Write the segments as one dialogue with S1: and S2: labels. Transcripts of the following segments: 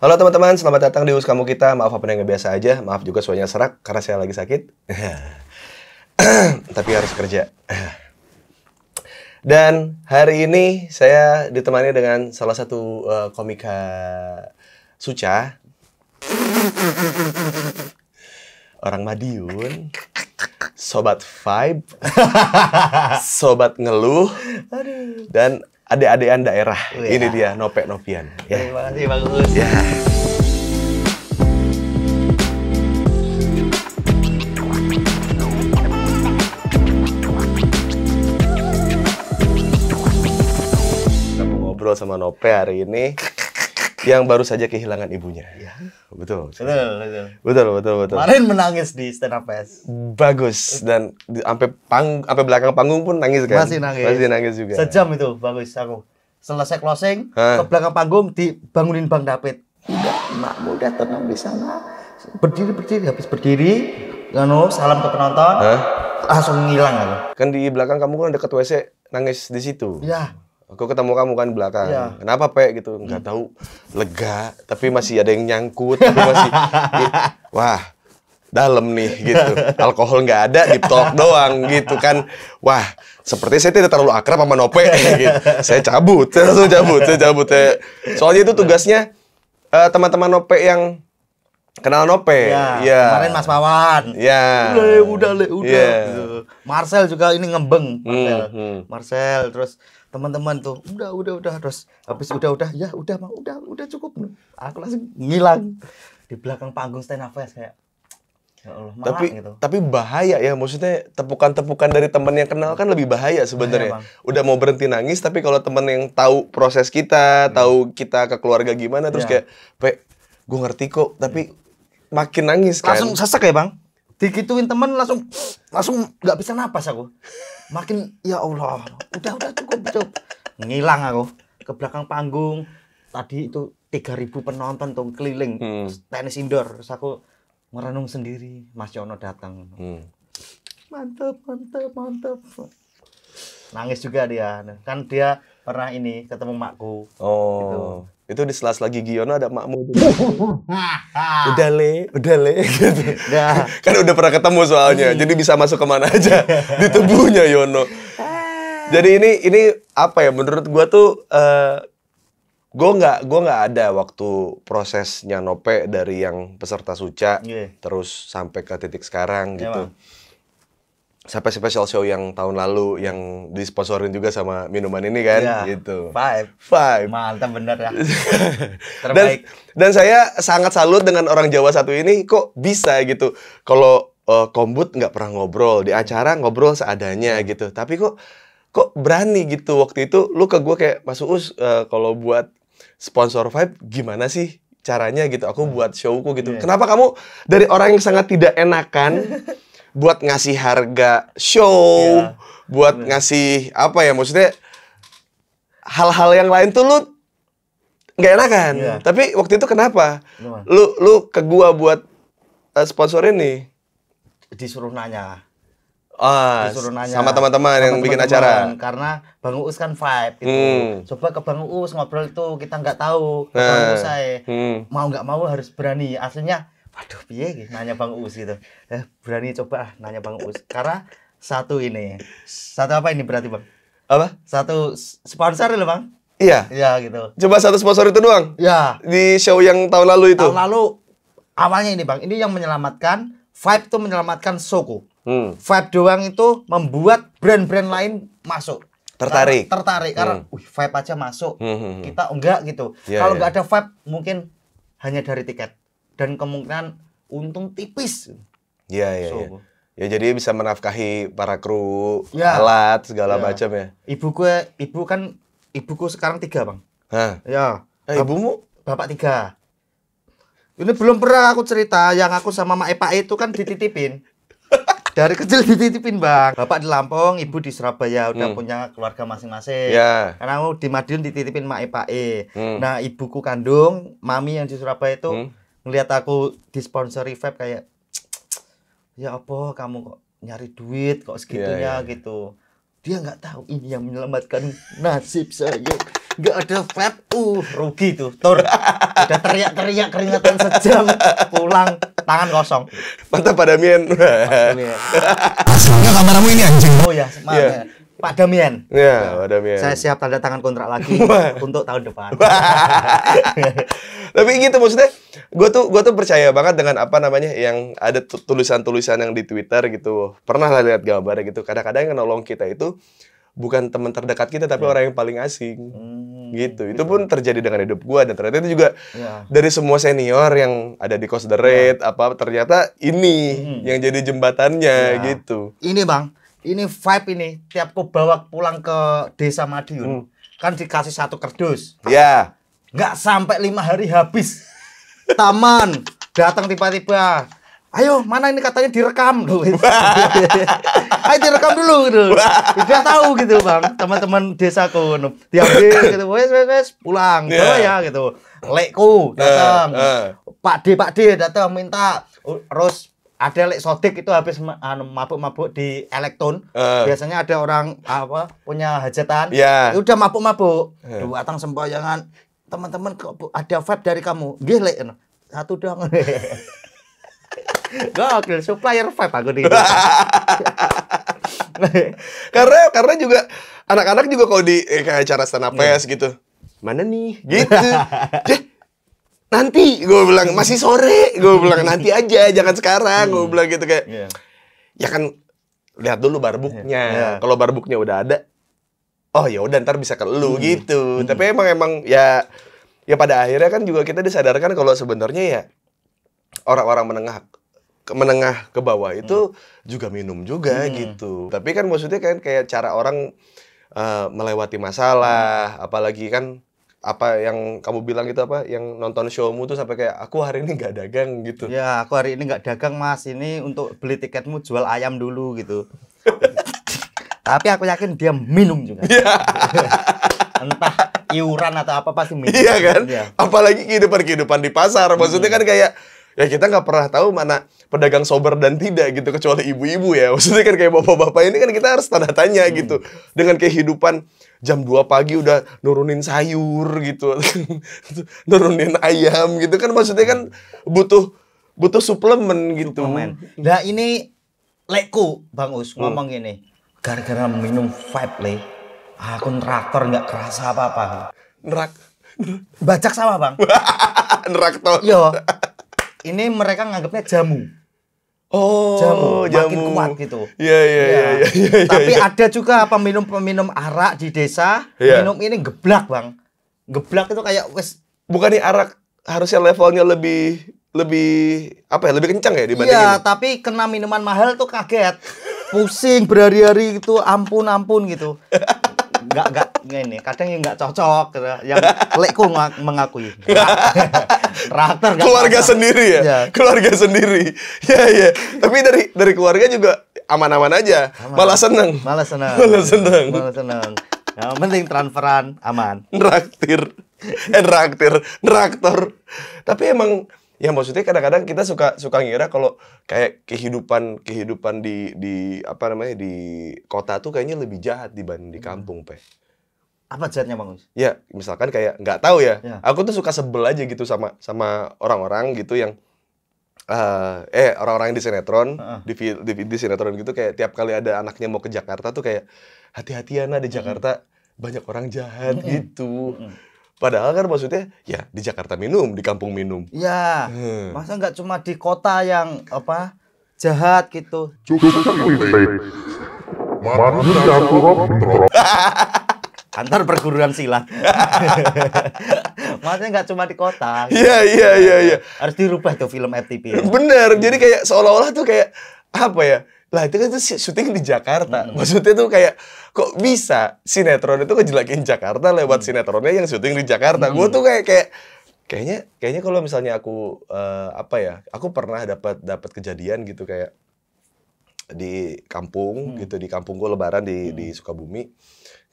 S1: Halo teman-teman, selamat datang di Us Kamu Kita. Maaf apa yang biasa aja, maaf juga suaranya serak karena saya lagi sakit. Tapi harus kerja. Dan hari ini saya ditemani dengan salah satu uh, komika Suca. Orang Madiun. Sobat Vibe. Sobat Ngeluh. Dan adik adean daerah. Oh, ya. Ini dia Nopek Nopian. Ya.
S2: Terima kasih Bang Gus. Ya.
S1: Kita mau ngobrol sama Nope hari ini yang baru saja kehilangan ibunya. Ya betul. Betul, betul. Betul, betul, betul. Kemarin
S2: menangis di stand up fest
S1: Bagus dan sampai pang sampai belakang panggung pun nangis kan? Masih nangis. Masih nangis juga. Sejam
S2: itu bagus aku. Selesai closing, ha? ke belakang panggung dibangunin Bang David. Udah, mak udah tenang di sana. Berdiri berdiri habis berdiri, ngano salam ke penonton. Ha? Langsung ngilang kan.
S1: Kan di belakang kamu kan deket WC nangis di situ. Iya. Aku ketemu kamu kan belakang. Ya. Kenapa pe gitu? Enggak hmm. tahu. Lega, tapi masih ada yang nyangkut, tapi masih wah dalam nih gitu. Alkohol nggak ada, di talk doang gitu kan. Wah, seperti saya tidak terlalu akrab sama Nope gitu. Saya cabut, saya langsung cabut, saya cabut. Soalnya itu tugasnya teman eh, teman-teman Nope yang kenal Nope. Ya, ya. Kemarin Mas
S2: Mawan. Ya. Le, udah, le, udah. Ya. Gitu. Marcel juga ini ngembeng, Marcel. Hmm, hmm. Marcel terus teman-teman tuh udah udah udah terus habis udah udah ya udah mah udah udah cukup aku langsung ngilang di belakang panggung stand up kayak Ya tapi gitu. tapi
S1: bahaya ya maksudnya tepukan-tepukan dari teman yang kenal kan lebih bahaya sebenarnya. Udah mau berhenti nangis tapi kalau teman yang tahu proses kita, hmm. tahu kita ke keluarga gimana terus ya. kayak, "Pe, gue ngerti kok." Tapi ya. makin nangis kan. Langsung sesek
S2: ya, Bang? dikituin temen langsung langsung nggak bisa napas aku makin ya Allah udah udah cukup cukup ngilang aku ke belakang panggung tadi itu 3000 penonton tuh keliling hmm. tenis indoor terus aku merenung sendiri Mas Yono datang hmm. mantep mantep nangis juga dia kan dia pernah ini ketemu makku
S1: oh gitu itu di sela-sela Giono ada makmu
S2: udah
S1: le udah le gitu kan udah pernah ketemu soalnya iya. jadi bisa masuk kemana aja di tubuhnya Yono jadi ini ini apa ya menurut gua tuh uh, eh, gue nggak gua nggak ada waktu prosesnya nope dari yang peserta suca yeah. terus sampai ke titik sekarang gitu yeah, sampai special show yang tahun lalu yang disponsorin juga sama minuman ini kan yeah. gitu.
S2: Five. Five. Mantap bener ya.
S1: Terbaik. Dan, dan saya sangat salut dengan orang Jawa satu ini kok bisa gitu. Kalau uh, kombut nggak pernah ngobrol di acara ngobrol seadanya gitu. Tapi kok kok berani gitu waktu itu lu ke gue kayak Mas Uus uh, eh, kalau buat sponsor Five gimana sih caranya gitu. Aku hmm. buat showku gitu. Yeah. Kenapa kamu dari orang yang sangat tidak enakan buat ngasih harga show, yeah. buat yeah. ngasih apa ya maksudnya hal-hal yang lain tuh lu nggak enakan. Yeah. Tapi waktu itu kenapa? Yeah. Lu lu ke gua buat uh, sponsor ini? Disuruh
S2: nanya. Ah, disuruh nanya sama teman-teman yang teman -teman bikin acara. Karena Bang Uus kan vibe gitu. Hmm. Coba ke Bang Uus ngobrol itu kita nggak tahu. Nah. Bang saya hmm. mau nggak mau harus berani. Aslinya aduh piye gitu nanya Bang us gitu eh, berani coba ah nanya Bang us karena satu ini satu apa ini berarti Bang apa satu sponsor loh Bang iya iya gitu
S1: coba satu sponsor itu doang iya di show yang
S2: tahun lalu itu tahun lalu awalnya ini Bang ini yang menyelamatkan vibe tuh menyelamatkan Soko hmm. vibe doang itu membuat brand-brand lain masuk tertarik karena, tertarik karena hmm. vibe aja masuk hmm, hmm, hmm. kita enggak gitu yeah, kalau yeah. enggak ada vibe mungkin hanya dari tiket dan kemungkinan untung tipis.
S1: Iya iya. So, ya. ya jadi bisa menafkahi para kru, ya. alat segala ya. macam ya.
S2: Ibu gue, ibu kan ibuku sekarang tiga bang. Hah. Ya. Eh, ibumu? Bapak tiga. Ini belum pernah aku cerita yang aku sama Mak Epa itu kan dititipin. Dari kecil dititipin bang. Bapak di Lampung, ibu di Surabaya udah hmm. punya keluarga masing-masing. Ya. Karena aku di Madiun dititipin Mak Epa. E. Hmm. Nah ibuku kandung, mami yang di Surabaya itu hmm ngelihat aku di disponsori vape kayak ya apa kamu kok nyari duit kok iya, segitunya yeah, yeah. gitu dia nggak tahu ini yang menyelamatkan nasib saya nggak ada vape uh rugi tuh tor udah teriak-teriak keringatan sejam pulang tangan kosong mata pada mien maksudnya kameramu ini anjing oh iya,
S1: iya. ya maaf yeah. ya
S2: Pak Damian.
S1: Iya, nah, Pak Damian. Saya
S2: siap tanda tangan kontrak lagi untuk tahun depan. Tapi gitu
S1: maksudnya, gue tuh gue tuh percaya banget dengan apa namanya yang ada tulisan-tulisan yang di Twitter gitu. Pernah lah lihat gambarnya gitu. Kadang-kadang yang nolong kita itu bukan teman terdekat kita tapi yeah. orang yang paling asing hmm, gitu. itu gitu. pun terjadi dengan hidup gue dan ternyata itu juga yeah. dari semua senior yang ada di cost the rate yeah. apa ternyata ini hmm. yang jadi jembatannya yeah. gitu
S2: ini bang ini vibe ini tiap ku bawa pulang ke desa Madiun hmm. kan dikasih satu kerdus. ya Yeah. Nggak sampai lima hari habis. Taman datang tiba-tiba. Ayo, mana ini katanya direkam dulu. Ayo direkam dulu gitu. Udah tahu gitu, Bang. Teman-teman desaku diambil gitu. Wes wes wes pulang. Yeah. Bawa ya gitu. Lekku eh, datang. Uh, uh. Pak D, Pak D datang minta terus oh, ada lek sodik itu habis anu, mabuk-mabuk di elektron uh. Eh. biasanya ada orang apa punya hajatan yeah. Ya udah mabuk-mabuk yeah. datang sempoyangan teman-teman ada vibe dari kamu gih lek satu dong Gokil, supplier vibe aku di
S1: karena karena juga anak-anak juga kalau di eh, kayak acara stand up yeah. Iya. gitu mana nih gitu nanti gue bilang hmm. masih sore gue bilang nanti aja jangan sekarang gue hmm. bilang gitu kayak yeah. ya kan lihat dulu barbuknya yeah. yeah. kalau barbuknya udah ada oh ya udah ntar bisa ke lu mm. gitu mm. tapi emang emang ya ya pada akhirnya kan juga kita disadarkan kalau sebenarnya ya orang-orang menengah ke menengah ke bawah itu mm. juga minum juga mm. gitu tapi kan maksudnya kan kayak cara orang uh, melewati masalah mm. apalagi kan apa yang kamu bilang itu apa yang nonton showmu tuh sampai
S2: kayak aku hari ini nggak dagang gitu ya aku hari ini nggak dagang mas ini untuk beli tiketmu jual ayam dulu gitu tapi aku yakin dia minum juga iya. entah iuran atau apa pasti minum iya kan
S1: ya. apalagi kehidupan kehidupan di pasar maksudnya hmm. kan kayak ya kita nggak pernah tahu mana pedagang sober dan tidak gitu kecuali ibu-ibu ya maksudnya kan kayak bapak-bapak ini kan kita harus tanda tanya hmm. gitu dengan kehidupan jam 2 pagi udah nurunin sayur gitu nurunin ayam gitu kan
S2: maksudnya kan butuh butuh suplemen gitu suplemen. nah ini leku bang us hmm. ini gini gara-gara minum vape le aku traktor nggak kerasa apa apa nerak bacak sama bang neraktor yo iya ini mereka nganggapnya jamu. Oh, jamu, jamu. makin kuat gitu. Iya, iya, iya. iya, iya, iya tapi ada juga peminum-peminum arak di desa, yeah. minum ini geblak, Bang. Geblak itu kayak wes bukan nih arak harusnya levelnya
S1: lebih lebih apa ya, lebih kencang ya dibanding? Iya, ini.
S2: tapi kena minuman mahal tuh kaget. Pusing berhari-hari gitu, ampun-ampun gitu nggak nggak ini kadang yang nggak cocok yang lekku mengakui karakter
S1: ya? iya. keluarga sendiri ya? ya keluarga sendiri ya ya tapi dari dari keluarga juga aman-aman aja aman. malah seneng
S2: malah seneng malah seneng malah seneng
S1: yang penting transferan aman Raktir. eh raktir. Raktor. tapi emang ya maksudnya kadang-kadang kita suka suka ngira kalau kayak kehidupan kehidupan di di apa namanya di kota tuh kayaknya lebih jahat dibanding di hmm. kampung pe
S2: apa jahatnya bang Us?
S1: ya misalkan kayak nggak tahu ya, ya aku tuh suka sebel aja gitu sama sama orang-orang gitu yang uh, eh orang-orang yang di sinetron uh Di, di di sinetron gitu kayak tiap kali ada anaknya mau ke Jakarta tuh kayak hati-hatian ada di hmm. Jakarta banyak orang jahat -hmm. gitu -hmm Padahal kan maksudnya ya di Jakarta minum, di kampung minum.
S2: Iya. Hmm. Masa nggak cuma di kota yang apa jahat gitu. Antar perguruan silat. Maksudnya nggak cuma di kota. Gitu. Iya gitu. iya iya iya. Harus dirubah tuh film FTP. Ya.
S1: Bener. Jadi kayak seolah-olah tuh kayak apa ya? lah itu kan tuh syuting di Jakarta hmm. maksudnya tuh kayak kok bisa sinetron itu ngejelakin Jakarta lewat hmm. sinetronnya yang syuting di Jakarta hmm. gue tuh kayak kayak kayaknya kayaknya kalau misalnya aku uh, apa ya aku pernah dapat dapat kejadian gitu kayak di kampung hmm. gitu di kampung gue lebaran di hmm. di Sukabumi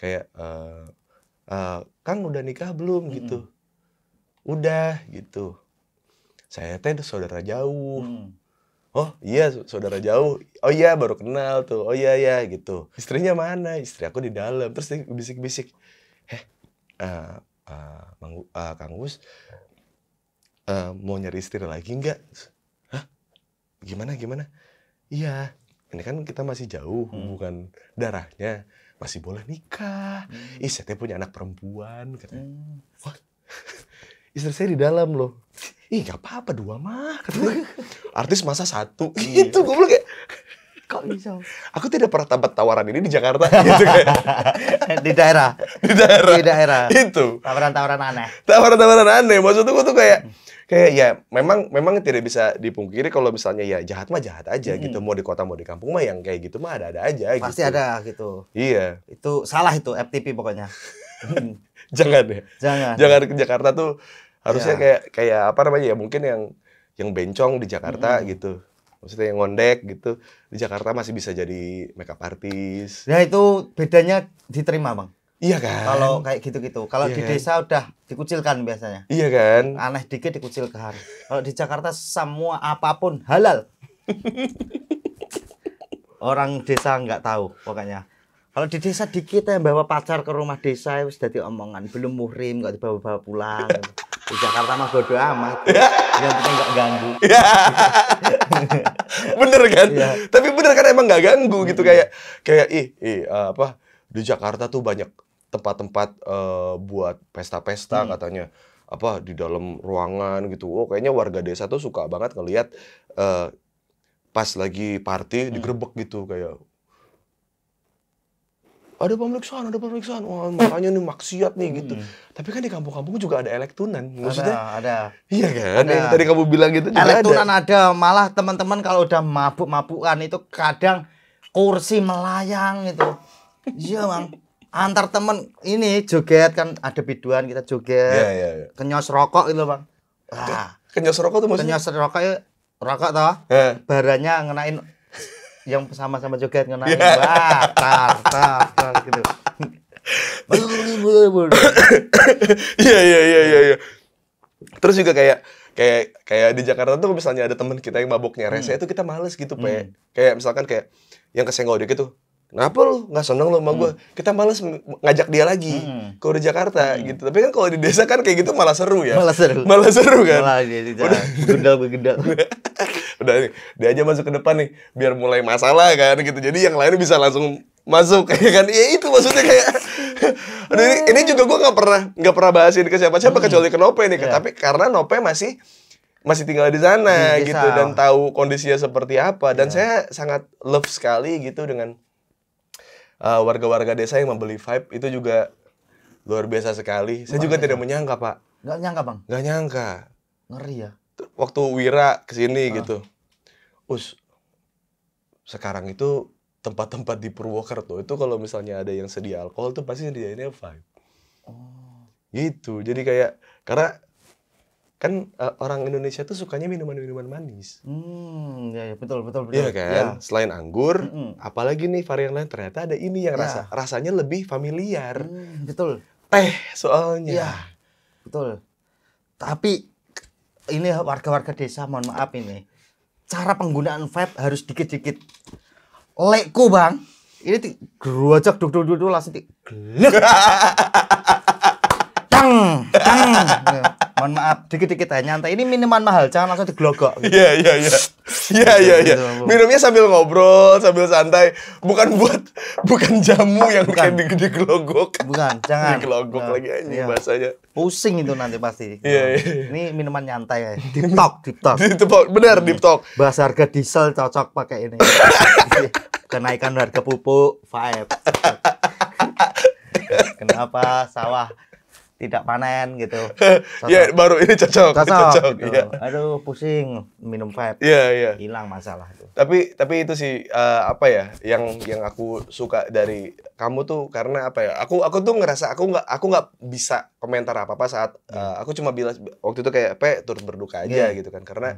S1: kayak uh, uh, Kang udah nikah belum hmm. gitu udah gitu saya teh saudara jauh hmm oh iya saudara jauh oh iya baru kenal tuh oh iya iya gitu istrinya mana istri aku di dalam terus dia bisik-bisik eh uh, uh, uh, Kang Gus uh, mau nyari istri lagi nggak hah gimana gimana iya ini kan kita masih jauh hmm. darahnya masih boleh nikah hmm. ih saya punya anak perempuan katanya hmm. istri saya di dalam loh ih gak apa-apa dua mah artis masa satu itu iya. gue bilang kayak kok
S2: bisa aku
S1: tidak pernah dapat tawaran ini di Jakarta gitu kayak di daerah di daerah di daerah itu
S2: tawaran-tawaran aneh
S1: tawaran-tawaran aneh maksud gue tuh kayak kayak ya memang memang tidak bisa dipungkiri kalau misalnya ya jahat mah jahat aja hmm. gitu mau di kota mau di kampung mah yang kayak gitu mah ada-ada aja gitu. pasti gitu. ada gitu iya
S2: itu salah itu FTP pokoknya mm.
S1: jangan ya jangan jangan ke Jakarta tuh harusnya yeah. kayak kayak apa namanya ya mungkin yang yang bencong di Jakarta mm gitu maksudnya yang ngondek gitu di Jakarta masih bisa jadi makeup artist
S2: ya itu bedanya diterima bang Iya kan. Kalau kayak gitu-gitu. Kalau iya di kan? desa udah dikucilkan biasanya.
S1: Iya kan.
S2: Aneh dikit dikucilkan. Kalau di Jakarta semua apapun halal. Orang desa nggak tahu pokoknya. Kalau di desa dikit yang bawa pacar ke rumah desa ya itu sudah diomongan belum muhrim nggak dibawa-bawa pulang di Jakarta mah bodo amat ya. yang penting nggak ganggu ya. bener kan ya. tapi bener kan
S1: emang nggak ganggu gitu iya. kayak kayak ih, ih apa di Jakarta tuh banyak tempat-tempat uh, buat pesta-pesta hmm. katanya apa di dalam ruangan gitu oh kayaknya warga desa tuh suka banget ngelihat uh, eh, pas lagi party hmm. digerebek gitu kayak ada pemeriksaan, ada pemeriksaan. Wah, hmm. makanya nih maksiat nih gitu. Hmm. Tapi kan di kampung-kampung juga ada elektunan. Maksudnya ada, ada.
S2: Iya kan? Ada. Yang tadi kamu
S1: bilang gitu juga elektunan ada.
S2: ada. Malah teman-teman kalau udah mabuk-mabukan itu kadang kursi melayang gitu. Iya, Bang. Antar temen ini joget kan ada biduan kita joget. Yeah, yeah, yeah. Kenyos rokok gitu, Bang. Ah. Kenyos rokok tuh maksudnya? Kenyos rokok ya rokok toh. Yeah. Barannya ngenain yang sama-sama joget ngenai iya. yeah. bar, tar tar tar gitu
S1: iya iya iya iya ya. terus juga kayak kayak kayak di Jakarta tuh misalnya ada teman kita yang mabuknya, rese hmm. itu kita males gitu hmm. kayak misalkan kayak yang kesenggol dikit tuh Kenapa lu nggak seneng lu sama hmm. gue? Kita malas ngajak dia lagi hmm. ke Jakarta hmm. gitu. Tapi kan kalau di desa kan kayak gitu malah seru ya. Malah seru. Malah seru kan. Malah dia udah begedal begedal. udah nih, dia aja masuk ke depan nih biar mulai masalah kan gitu. Jadi yang lain bisa langsung masuk kayak kan Iya itu maksudnya kayak aduh, ini, ini juga gue nggak pernah nggak pernah bahas ini ke siapa siapa hmm. kecuali ke Nope nih yeah. tapi karena Nope masih masih tinggal di sana di gitu dan tahu kondisinya seperti apa dan yeah. saya sangat love sekali gitu dengan Eh, warga-warga uh, desa yang membeli Vibe itu juga luar biasa sekali. Saya Bang, juga ya. tidak menyangka, Pak. Gak nyangka, Bang? Gak nyangka. Ngeri ya. Waktu Wira kesini uh. Ah. gitu. Us, sekarang itu tempat-tempat di Purwokerto itu kalau misalnya ada yang sedia alkohol tuh pasti ini Vibe. Oh. Gitu. Jadi kayak, karena kan uh, orang Indonesia tuh sukanya minuman-minuman manis. Hmm, ya, ya betul betul betul. Iya kan? Ya. Selain anggur, mm -mm. apalagi nih varian lain ternyata ada ini yang ya. rasa rasanya lebih familiar. Hmm, betul.
S2: Teh soalnya. Iya. Betul. Tapi ini warga-warga desa, mohon maaf ini. Cara penggunaan vape harus dikit-dikit. Lekku, Bang. Ini di gerojak duk duk langsung di Tang, tang. Ya mohon maaf dikit-dikit aja nyantai ini minuman mahal jangan langsung
S1: digelogok gitu. iya iya iya iya gitu,
S2: iya iya gitu, minumnya sambil ngobrol sambil santai bukan buat bukan jamu yang bukan. kayak digelogok bukan jangan digelogok ya, lagi anjing ya. bahasanya pusing itu nanti pasti iya nah, iya ini minuman nyantai ya deep talk deep talk deep bener deep talk hmm. bahasa harga diesel cocok pakai ini kenaikan harga pupuk vibe kenapa sawah tidak panen gitu. Iya, yeah, baru ini cocok. Cocok. cocok gitu. yeah. Aduh, pusing minum vape. Iya,
S1: yeah, iya. Hilang masalah itu. Tapi tapi itu sih uh, apa ya yang yang aku suka dari kamu tuh karena apa ya? Aku aku tuh ngerasa aku nggak aku nggak bisa komentar apa-apa saat yeah. Hmm. aku cuma bilang waktu itu kayak pe turut berduka aja yeah. gitu kan karena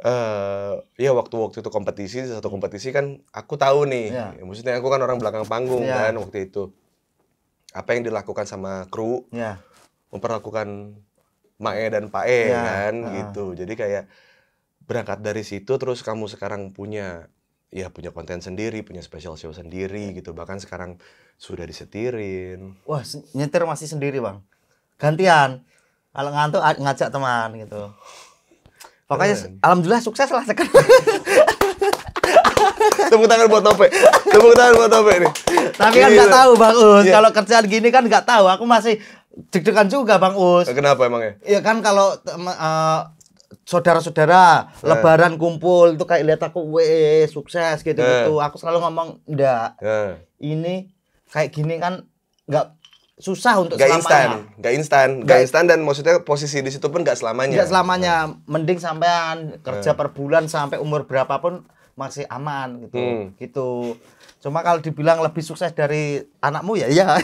S1: yeah hmm. uh, ya waktu waktu itu kompetisi satu kompetisi kan aku tahu nih yeah. ya, maksudnya aku kan orang belakang panggung yeah. kan waktu itu apa yang dilakukan sama kru ya. memperlakukan Mae dan Pak E ya. kan ya. gitu jadi kayak berangkat dari situ terus kamu sekarang punya ya punya konten sendiri, punya special show sendiri gitu. Bahkan sekarang sudah disetirin.
S2: Wah, nyetir masih sendiri, Bang. Gantian. Kalau ngantuk ngajak teman gitu. Pokoknya Keren. alhamdulillah sukses lah sekarang. Tepuk tangan buat Tope. Tepuk tangan buat Tope nih. Tapi kan nggak tahu Bang Us. Iya. Kalau kerjaan gini kan nggak tahu. Aku masih deg-degan juga Bang Us. Kenapa emangnya? Ya iya kan kalau eh, saudara-saudara eh. lebaran kumpul itu kayak lihat aku weh sukses gitu gitu. Aku selalu ngomong enggak. Ini kayak gini kan nggak susah untuk gak selamanya. instan,
S1: gak instan, gak, instan dan maksudnya posisi di situ pun gak selamanya. Gak
S2: selamanya, mending sampean kerja per bulan sampai umur berapapun masih aman gitu hmm. gitu cuma kalau dibilang lebih sukses dari anakmu ya iya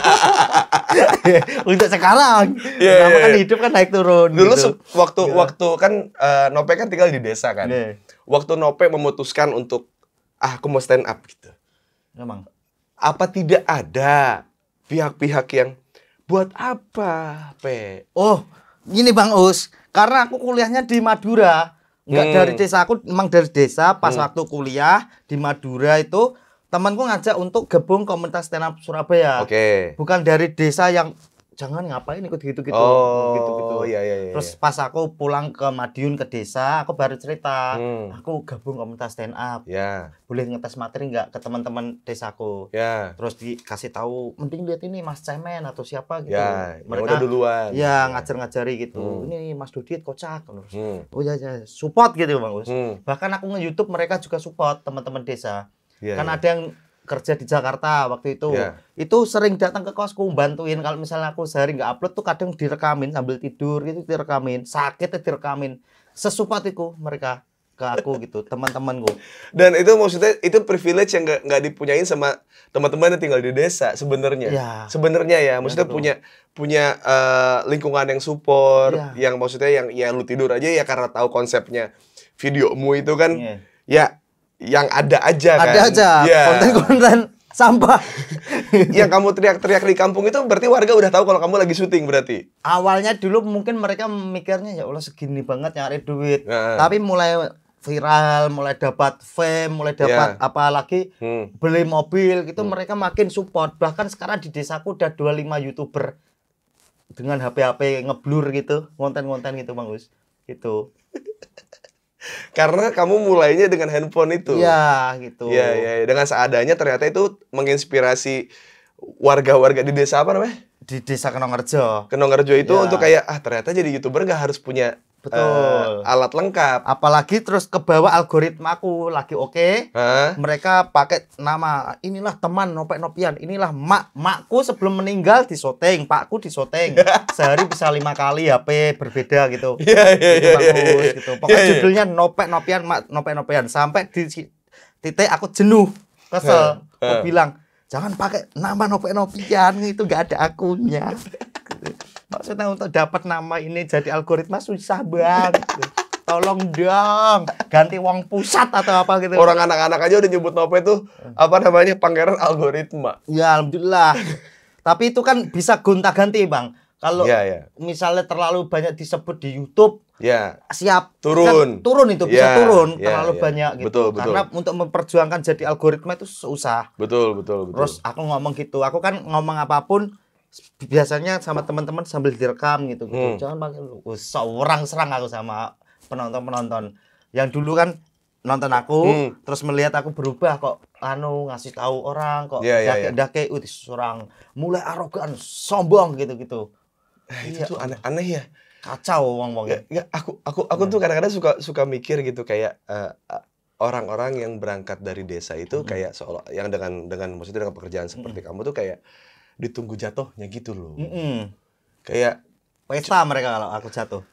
S2: untuk sekarang yeah, iya, iya, yeah, kan iya. hidup kan naik turun dulu gitu.
S1: waktu yeah. waktu kan uh, Nope kan tinggal di desa kan yeah. waktu Nope memutuskan untuk ah aku mau stand up gitu memang apa tidak ada pihak-pihak yang
S2: buat apa pe oh gini bang Us karena aku kuliahnya di Madura Enggak hmm. dari desa aku emang dari desa pas hmm. waktu kuliah di Madura itu temanku ngajak untuk gabung komunitas stand up Surabaya. Oke. Okay. Bukan dari desa yang jangan ngapain ikut gitu-gitu oh, gitu-gitu. Iya, iya, iya. Terus iya. pas aku pulang ke Madiun ke desa, aku baru cerita, hmm. aku gabung komunitas stand up. Yeah. Boleh ngetes materi nggak ke teman-teman desaku. Yeah. Terus dikasih tahu, mending lihat ini Mas Cemen atau siapa gitu. Yeah, ya Mereka udah duluan. Ya, ngajar-ngajari gitu. Hmm. Ini Mas Dudit kocak terus. Hmm. Oh iya, iya, support gitu Bang Gus. Hmm. Bahkan aku nge-YouTube mereka juga support teman-teman desa. Yeah, Kan yeah. ada yang kerja di Jakarta waktu itu yeah. itu sering datang ke kosku bantuin kalau misalnya aku sehari nggak upload tuh kadang direkamin sambil tidur gitu direkamin sakit direkamin sesupatiku mereka ke aku gitu teman-temanku
S1: dan itu maksudnya itu privilege yang nggak dipunyain sama teman-teman yang tinggal di desa sebenarnya yeah. sebenarnya ya maksudnya yeah, punya punya uh, lingkungan yang support yeah. yang maksudnya yang ya lu tidur aja ya karena tahu konsepnya videomu itu kan yeah. ya yang ada aja ada kan. Ada aja. konten iya. Konten-konten sampah. yang kamu teriak-teriak di kampung itu berarti warga udah tahu kalau kamu lagi syuting berarti.
S2: Awalnya dulu mungkin mereka mikirnya ya Allah segini banget nyari duit. Nah. Tapi mulai viral, mulai dapat fame, mulai iya. dapat yeah. lagi, hmm. beli mobil gitu hmm. mereka makin support. Bahkan sekarang di desaku udah 25 YouTuber dengan HP-HP ngeblur gitu, konten-konten gitu Bang Gus. Gitu. Karena kamu mulainya dengan handphone
S1: itu. Iya, gitu. Iya, iya, ya. dengan seadanya ternyata itu menginspirasi warga-warga di desa apa namanya? Di desa Kenongerjo. Kenongerjo itu ya. untuk kayak ah ternyata jadi YouTuber gak harus punya Betul. Uh, alat lengkap.
S2: Apalagi terus ke bawah aku lagi oke. Okay. Huh? Mereka pakai nama inilah teman nopek nopian, inilah mak makku sebelum meninggal di soteng. pakku di soteng. Sehari bisa lima kali HP berbeda gitu. Iya iya iya, iya iya. gitu. Iya, Pokoknya yeah, yeah. judulnya nopek nopian, mak nopek nopian sampai di titik aku jenuh, kesel. Huh? Huh? Aku bilang, "Jangan pakai nama nopek nopian, itu gak ada akunnya." maksudnya untuk dapat nama ini jadi algoritma susah banget gitu. tolong dong ganti uang pusat atau apa gitu orang
S1: anak-anak aja udah nyebut Nopo itu apa namanya pangeran algoritma
S2: ya alhamdulillah tapi itu kan bisa gonta-ganti bang kalau yeah, yeah. misalnya terlalu banyak disebut di YouTube,
S1: yeah. siap turun, kan, turun itu bisa yeah, turun yeah, terlalu yeah. banyak gitu. Betul, betul. Karena
S2: untuk memperjuangkan jadi algoritma itu susah.
S1: Betul betul betul. Terus
S2: aku ngomong gitu, aku kan ngomong apapun biasanya sama teman-teman sambil direkam gitu gitu. Hmm. Jangan makin seorang serang aku sama penonton-penonton. Yang dulu kan nonton aku hmm. terus melihat aku berubah kok anu ngasih tahu orang kok yeah, yeah, iya. dake yeah. dake seorang mulai arogan sombong gitu gitu eh, itu iya. tuh aneh-aneh ya kacau
S1: uang wong ya, ya aku aku aku hmm. tuh kadang-kadang suka suka mikir gitu kayak uh, orang-orang yang berangkat dari desa itu hmm. kayak seolah yang dengan dengan maksudnya dengan pekerjaan seperti hmm. kamu tuh kayak ditunggu jatuhnya gitu loh. Mm -mm. Kayak pesta mereka kalau aku jatuh.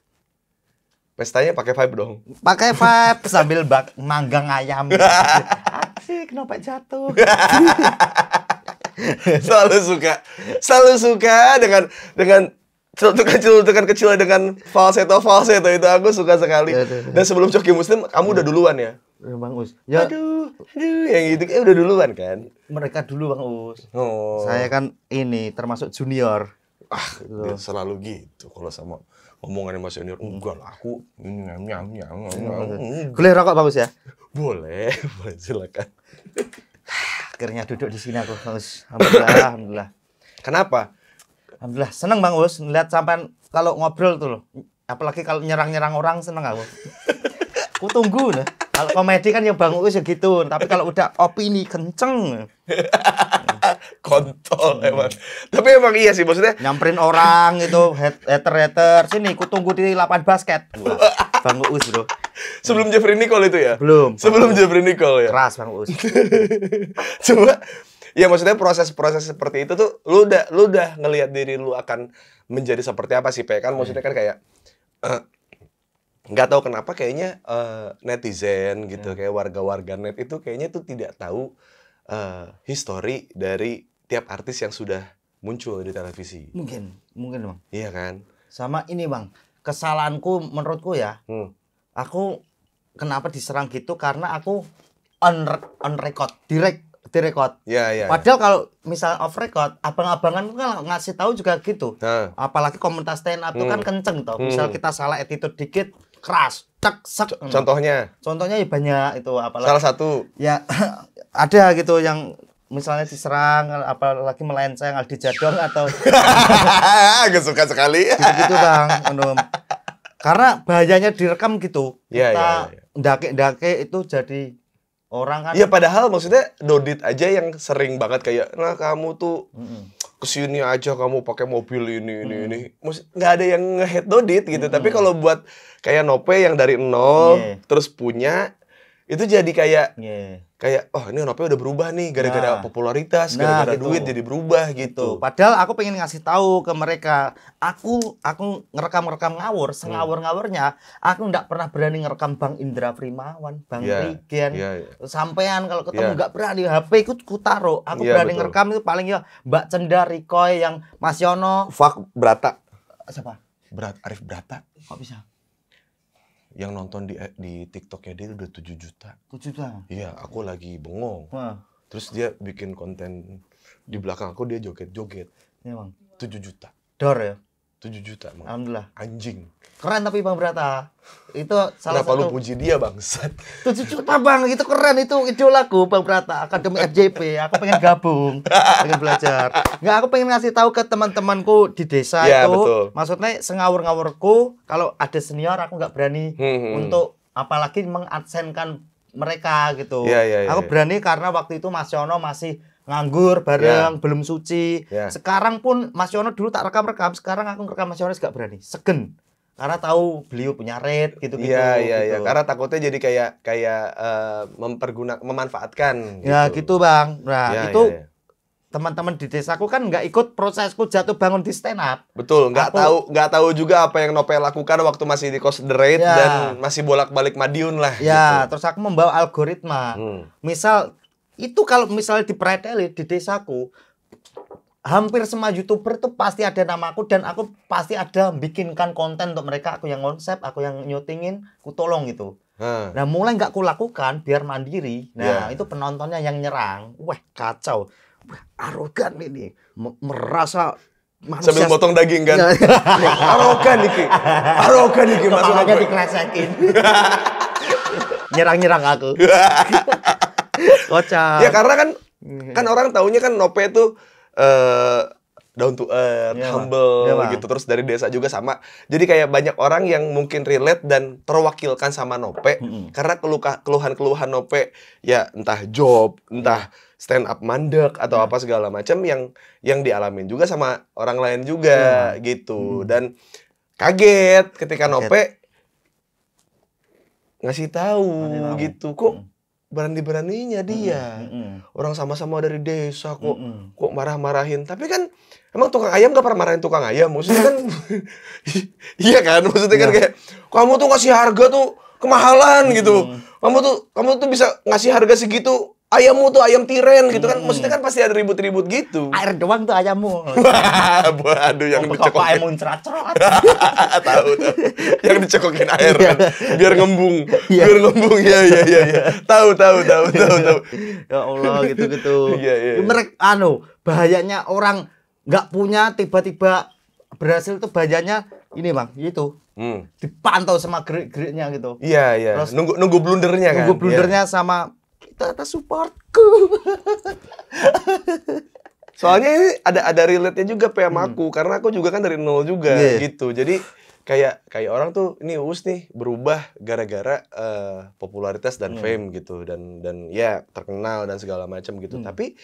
S1: Pestanya pakai vibe dong.
S2: Pakai vibe sambil bak manggang ayam. asik kenapa jatuh?
S1: selalu suka, selalu suka dengan dengan celutukan-celutukan kecil dengan falsetto falsetto itu aku suka sekali. Iya, iya, iya. Dan sebelum Coki Muslim kamu udah duluan ya?
S2: Eh, Bang Us. Ya,
S1: aduh, aduh, yang itu kayak udah
S2: duluan kan? Mereka dulu Bang Us. Oh. Saya kan ini termasuk junior. Ah, gitu. selalu gitu kalau sama omongannya Mas Junior. Enggak lah, aku nyam nyam nyam. Boleh rokok Bang Us ya? Boleh, boleh silakan. Akhirnya duduk di sini aku Bang Us. Alhamdulillah, alhamdulillah. Kenapa? Alhamdulillah, seneng Bang Us lihat sampean kalau ngobrol tuh loh. Apalagi kalau nyerang-nyerang orang seneng aku. tunggu nah kalau komedi kan yang bangun ya gitu, tapi kalau udah opini kenceng kontol emang tapi emang iya sih maksudnya nyamperin orang itu hater hater sini ku tunggu di lapangan basket bang Uus bro sebelum Jeffrey Nicole itu ya belum sebelum Jeffrey
S1: Nicole ya keras bang Uus coba ya maksudnya proses-proses seperti itu tuh lu udah lu udah ngelihat diri lu akan menjadi seperti apa sih Pak kan maksudnya kan kayak eh, nggak tahu kenapa kayaknya uh, netizen gitu yeah. kayak warga-warga net itu kayaknya tuh tidak tahu uh, history dari tiap artis yang sudah
S2: muncul di televisi. Mungkin, mungkin bang. Iya kan. Sama ini bang, kesalahanku menurutku ya, hmm. aku kenapa diserang gitu karena aku on on record, direct di record.
S1: Ya, ya, iya. Padahal
S2: ya. kalau misal off record, abang-abangan kan ngasih tahu juga gitu. Nah. Apalagi komentar stand up kan hmm. kan kenceng toh. Misal hmm. kita salah attitude dikit, keras tak sek contohnya contohnya ya banyak itu apalagi salah satu ya ada gitu yang misalnya diserang apalagi melenceng Aldi Jadon atau agak suka sekali gitu, -gitu bang Unum. karena bahayanya direkam gitu yeah, kita ya, ya. dake dake itu jadi orang kan Iya
S1: padahal maksudnya Dodit aja yang sering banget kayak nah kamu tuh ke sini aja kamu pakai mobil ini ini hmm. ini nggak ada yang hate Dodit gitu Hmm. tapi kalau buat kayak Nope yang dari nol yeah. terus punya itu jadi kayak
S2: yeah. kayak oh ini nopi udah berubah nih gara-gara nah. popularitas nah, gara-gara nah, duit jadi berubah gitu. gitu padahal aku pengen ngasih tahu ke mereka aku aku ngerekam-rekam ngawur hmm. sengawur-ngawurnya aku nggak pernah berani ngerekam Bang Indra Primawan Bang yeah. Rigen yeah, yeah. sampean kalau ketemu iya. nggak yeah. berani HP ku taruh aku yeah, berani betul. ngerekam itu paling ya Mbak Cenda Rikoy yang Mas Yono
S1: Fak Brata siapa Berat Arif Brata kok bisa yang nonton di eh, di TikToknya dia udah 7 juta. 7 juta? Iya, aku lagi bengong. Wah. Terus dia bikin konten di belakang aku dia joget-joget.
S2: Iya, Bang. 7 juta. Dor ya? 7 juta. Bang. Alhamdulillah. Anjing. Keren tapi Bang Brata. Itu salah Kenapa satu. lu puji dia bang. 7 juta Bang, itu keren itu idolaku Bang Brata, Akademi FJP. Aku pengen gabung, pengen belajar. Enggak, aku pengen ngasih tahu ke teman-temanku di desa ya, itu. Betul. Maksudnya sengawur-ngawurku kalau ada senior aku nggak berani hmm, hmm, hmm. untuk apalagi mengadsenkan mereka gitu. Ya, ya, ya, aku iya. berani karena waktu itu Mas Yono masih nganggur bareng, yeah. belum suci. Yeah. Sekarang pun Mas Yono dulu tak rekam-rekam, sekarang aku rekam Mas Yono gak berani. Segen. Karena tahu beliau punya red gitu-gitu. Iya, iya, iya. Gitu. Karena
S1: takutnya jadi kayak kayak uh, eh, mempergunakan
S2: memanfaatkan ya, gitu. Ya, gitu, Bang. Nah, yeah, itu yeah, yeah teman-teman di desaku kan nggak ikut prosesku jatuh bangun di stand up. Betul, nggak tahu nggak tahu juga apa yang Nopel lakukan waktu masih di kos the
S1: Raid ya. dan masih bolak-balik Madiun lah.
S2: Ya, gitu. terus aku membawa algoritma. Hmm. Misal itu kalau misalnya di Pride di desaku, hampir semua youtuber tuh pasti ada nama aku dan aku pasti ada bikinkan konten untuk mereka aku yang konsep aku yang nyutingin aku tolong gitu hmm. nah mulai nggak aku lakukan biar mandiri nah yeah. itu penontonnya yang nyerang wah kacau wah, arogan ini M merasa manusia sambil potong daging kan iya. arogan iki arogan iki maksudnya dikresekin nyerang-nyerang aku Kocak. Ya karena kan
S1: iya. kan orang taunya kan Nope itu
S2: eh
S1: uh, down to earth, yeah, humble yeah, gitu. Terus dari desa juga sama. Jadi kayak banyak orang yang mungkin relate dan terwakilkan sama Nope mm-hmm. karena keluhan-keluhan Nope ya entah job, entah iya. stand up mandek atau yeah. apa segala macam yang yang dialamin juga sama orang lain juga yeah. gitu. Mm. Dan kaget ketika kaget. Nope ngasih tahu gitu kok mm berani-beraninya dia. Mm -hmm. Orang sama-sama dari desa kok mm -hmm. kok marah-marahin. Tapi kan emang tukang ayam gak pernah marahin tukang ayam. Maksudnya kan iya kan? Maksudnya yeah. kan iya. kayak kamu tuh ngasih harga tuh kemahalan mm -hmm. gitu. Kamu tuh kamu tuh bisa ngasih harga segitu ayammu tuh ayam tiren gitu kan. Maksudnya kan pasti ada ribut-ribut gitu. Air doang tuh ayammu. Aduh yang oh, dicekok. Ayam muncrat Tahu tahu tuh. Yang dicekokin air iya. kan. Biar ngembung. Iya. Biar ngembung. Ya ya ya Tahu tahu tahu tahu
S2: tahu. Ya Allah gitu-gitu. Iya iya. Mereka anu bahayanya orang nggak punya tiba-tiba berhasil tuh bahayanya ini bang itu hmm. dipantau sama gerik-geriknya gitu iya iya Terus, nunggu nunggu blundernya kan nunggu blundernya yeah. sama kita atas supportku.
S1: Soalnya ini ada ada relate-nya juga PM hmm. aku karena aku juga kan dari nol juga yeah. gitu. Jadi kayak kayak orang tuh ini us nih berubah gara-gara uh, popularitas dan hmm. fame gitu dan dan ya terkenal dan segala macam gitu hmm. tapi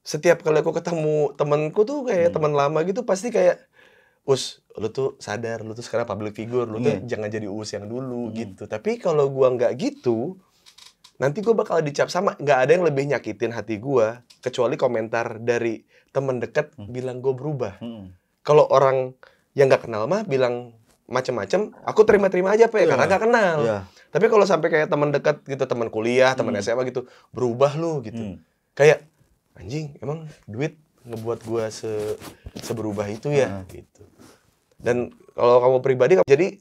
S1: setiap kali aku ketemu temenku tuh kayak hmm. teman lama gitu pasti kayak us lu tuh sadar lu tuh sekarang public figure lu tuh iya. jangan jadi us yang dulu hmm. gitu tapi kalau gua nggak gitu nanti gue bakal dicap sama nggak ada yang lebih nyakitin hati gue kecuali komentar dari teman deket hmm. bilang gue berubah hmm. kalau orang yang nggak kenal mah bilang macem-macem aku terima-terima aja pak yeah. karena iya. nggak kenal yeah. tapi kalau sampai kayak teman deket gitu teman kuliah teman hmm. SMA gitu berubah lu gitu hmm. kayak anjing emang duit ngebuat gue se seberubah itu ya hmm. gitu dan kalau kamu pribadi jadi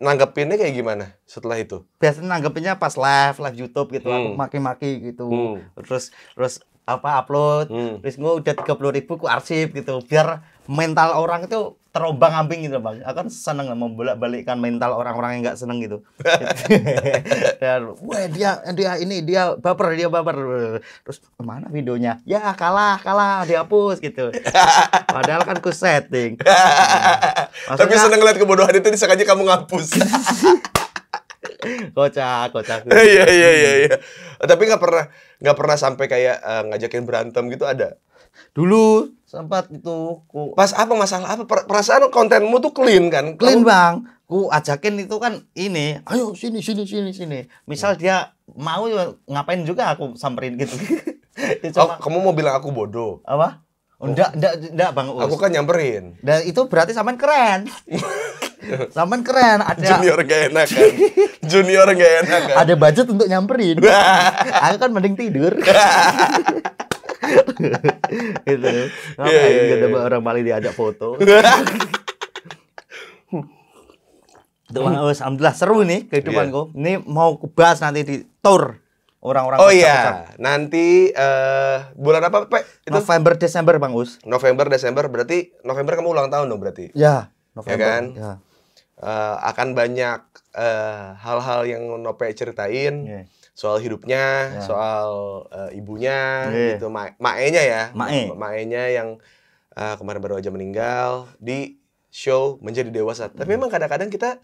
S1: nanggepinnya kayak gimana setelah itu?
S2: Biasanya nanggepinnya pas live, live YouTube gitu, hmm. aku maki-maki gitu. Hmm. Terus terus apa upload hmm. terus gue udah tiga puluh ribu ku arsip gitu biar mental orang itu terombang ambing gitu bang akan seneng membolak balikkan mental orang-orang yang nggak seneng gitu dan wah dia dia ini dia baper dia baper terus kemana videonya ya kalah kalah dihapus gitu padahal kan ku setting nah, tapi seneng lihat kebodohan itu disengaja
S1: kamu ngapus kocak kocak iya iya iya iya tapi nggak pernah nggak pernah sampai kayak uh, ngajakin berantem gitu ada
S2: dulu sempat itu ku pas apa masalah apa perasaan kontenmu tuh clean kan clean Kamu... bang ku ajakin itu kan ini ayo sini sini sini sini misal hmm. dia mau ya, ngapain juga aku samperin gitu ya oh, cuma... oh, kamu mau bilang aku bodoh apa oh. enggak enggak oh. enggak bang Us. aku kan nyamperin dan itu berarti sampean keren Saman keren, ada junior gak enak kan. junior gak enak kan. Ada budget untuk nyamperin. Aku kan mending tidur. gitu. Iya, Ngapain yeah, yeah, ada orang paling diajak foto. Tuh, alhamdulillah seru nih kehidupanku. Yeah. Ini mau bahas nanti di tour
S1: orang-orang. Oh iya, nanti uh, bulan apa, Pak?
S2: Itu? November Desember, Bang Us.
S1: November Desember berarti November kamu ulang tahun dong berarti. Ya, ya November. Ya kan? Ya uh, akan banyak eh, hal-hal uh, yang Nope ceritain yeah. soal hidupnya, yeah. soal uh, ibunya yeah. gitu, maenya ya, mae. maenya yang uh, kemarin baru aja meninggal di show menjadi dewasa. Tapi iya. memang kadang-kadang kita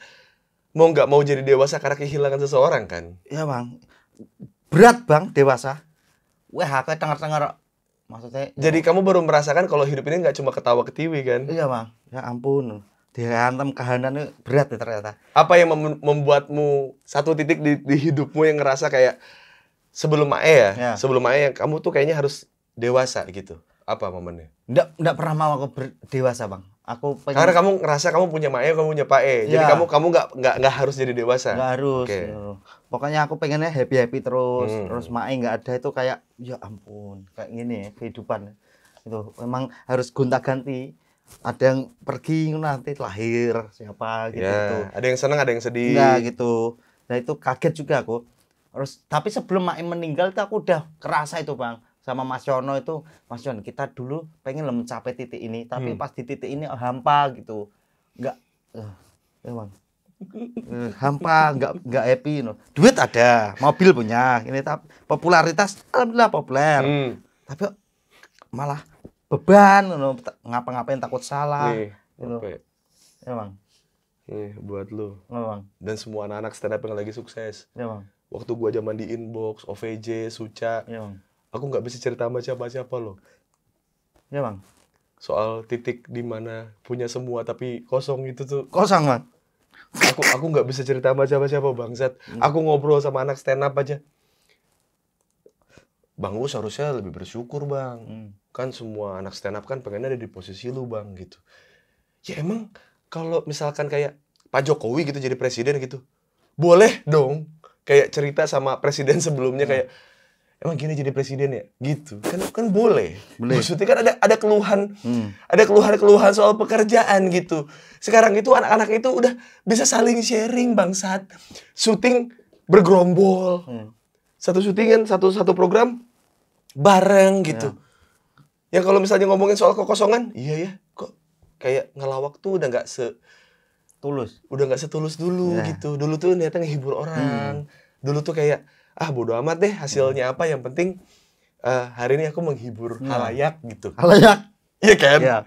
S1: mau nggak mau jadi dewasa karena kehilangan seseorang kan?
S2: Iya bang, berat bang dewasa. Wah aku tengah-tengah maksudnya. Jadi ya. kamu baru merasakan kalau hidup ini nggak cuma ketawa ketiwi kan? Iya bang, ya ampun dihantam itu berat ya
S1: ternyata. Apa yang mem membuatmu satu titik di, di hidupmu yang ngerasa kayak sebelum Mae ya, ya. sebelum Mae yang kamu tuh kayaknya harus dewasa gitu. Apa momennya?
S2: Nggak nggak pernah mau aku dewasa, Bang. Aku pengen... Karena kamu
S1: ngerasa kamu punya Mae, kamu punya Pae. Ya. Jadi kamu kamu nggak nggak nggak harus jadi dewasa. Nggak harus. Okay.
S2: Pokoknya aku pengennya happy-happy terus, hmm. terus Mae nggak ada itu kayak ya ampun, kayak gini ya, kehidupan. Itu memang harus gonta-ganti ada yang pergi nanti lahir siapa gitu, ya, gitu.
S1: Ada yang senang ada yang sedih. Enggak gitu. Nah itu
S2: kaget juga aku. Terus tapi sebelum Maim meninggal itu aku udah kerasa itu bang sama Mas Yono itu Mas Yono kita dulu pengen mencapai titik ini tapi hmm. pas di titik ini oh, hampa gitu nggak uh, eh, emang ya, uh, eh, hampa nggak nggak happy no. duit ada mobil punya ini tapi popularitas alhamdulillah populer hmm. tapi malah beban know, ngapa-ngapain takut salah Nih, gitu. Emang. Iya, Nih,
S1: buat lu. Emang. Iya, Dan semua anak-anak stand up yang lagi sukses. Emang. Iya, Waktu gua zaman di inbox, OVJ, Suca. Emang. Aku nggak bisa cerita sama siapa-siapa loh. bang. Soal titik di mana punya semua tapi kosong itu tuh. Kosong, Bang. Aku aku nggak bisa cerita sama siapa-siapa bang Hmm. Aku ngobrol sama anak stand up aja. Bang Uus harusnya lebih bersyukur bang. Hmm. Kan semua anak stand up kan pengennya ada di posisi lu bang gitu. Ya emang kalau misalkan kayak Pak Jokowi gitu jadi presiden gitu, boleh dong kayak cerita sama presiden sebelumnya hmm. kayak emang gini jadi presiden ya gitu kan kan boleh, boleh. maksudnya kan ada ada keluhan hmm. ada keluhan keluhan soal pekerjaan gitu sekarang itu anak-anak itu udah bisa saling sharing bang saat syuting bergerombol hmm. satu syutingan satu satu program bareng gitu. Ya, ya kalau misalnya ngomongin soal kekosongan, iya ya, kok kayak ngelawak tuh udah nggak se tulus. Udah nggak setulus dulu ya. gitu. Dulu tuh niatnya ngehibur orang. Hmm. Dulu tuh kayak ah bodo amat deh hasilnya hmm. apa yang penting uh, hari ini aku menghibur hmm. halayak gitu. Halayak. Iya kan? Ya.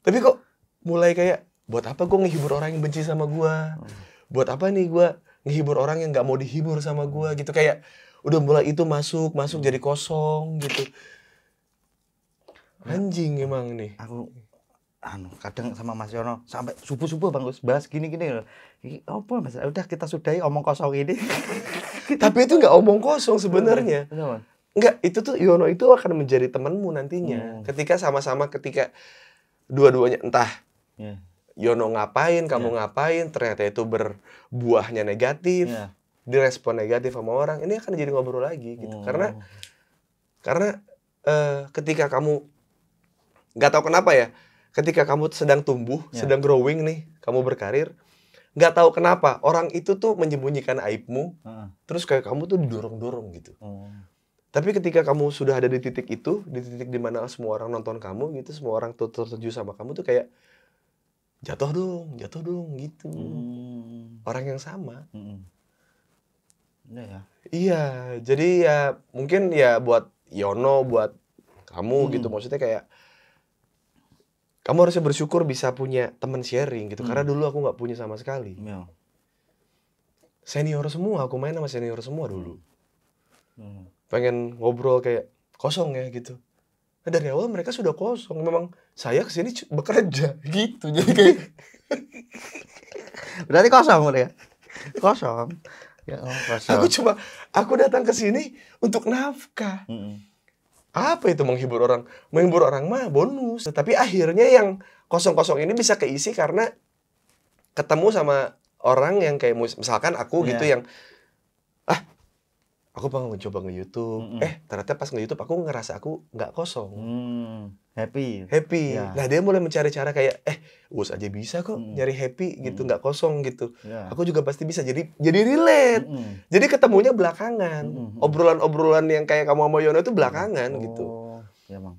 S1: Tapi kok mulai kayak buat apa gue ngehibur orang yang benci sama gue? Hmm. Buat apa nih gue ngehibur orang yang nggak mau dihibur sama gue gitu kayak udah mulai itu
S2: masuk masuk jadi kosong gitu anjing emang nih aku anu kadang sama Mas Yono sampai subuh subuh bang Gus bahas gini gini loh apa mas udah kita sudahi omong kosong ini tapi itu nggak omong kosong sebenarnya
S1: nggak itu tuh Yono itu akan menjadi temanmu nantinya hmm. ketika sama-sama ketika dua-duanya entah yeah. Yono ngapain kamu yeah. ngapain ternyata itu berbuahnya negatif yeah direspon negatif sama orang ini akan jadi ngobrol lagi gitu oh. karena karena uh, ketika kamu nggak tahu kenapa ya ketika kamu sedang tumbuh yeah. sedang growing nih kamu berkarir nggak tahu kenapa orang itu tuh menyembunyikan aibmu uh-uh. terus kayak kamu tuh didorong-dorong gitu uh. tapi ketika kamu sudah ada di titik itu di titik dimana semua orang nonton kamu gitu semua orang tuh tertuju sama kamu tuh kayak jatuh dong jatuh dong gitu hmm. orang yang sama hmm. Iya ya. Iya, jadi ya mungkin ya buat Yono, buat kamu hmm. gitu maksudnya kayak kamu harusnya bersyukur bisa punya teman sharing gitu hmm. karena dulu aku nggak punya sama sekali. Ya. Senior semua, aku main sama senior semua dulu. Hmm. Pengen ngobrol kayak kosong ya gitu. Nah, dari awal mereka sudah kosong. Memang saya kesini bekerja gitu. Jadi kayak berarti kosong udah ya. Kosong. Ya, oh, aku cuma aku datang ke sini untuk nafkah. Mm Apa itu menghibur orang? Menghibur orang mah bonus. Tapi akhirnya yang kosong-kosong ini bisa keisi karena ketemu sama orang yang kayak misalkan aku yeah. gitu iya. yang aku pengen mencoba nge YouTube mm -mm. eh ternyata pas nge YouTube aku ngerasa aku nggak kosong mm, happy happy yeah. nah dia mulai mencari cara kayak eh us aja bisa kok mm. nyari happy gitu nggak mm. kosong gitu yeah. aku juga pasti bisa jadi jadi relate mm -mm. jadi ketemunya belakangan mm -mm. obrolan obrolan yang kayak kamu sama Yono itu belakangan oh, gitu ya bang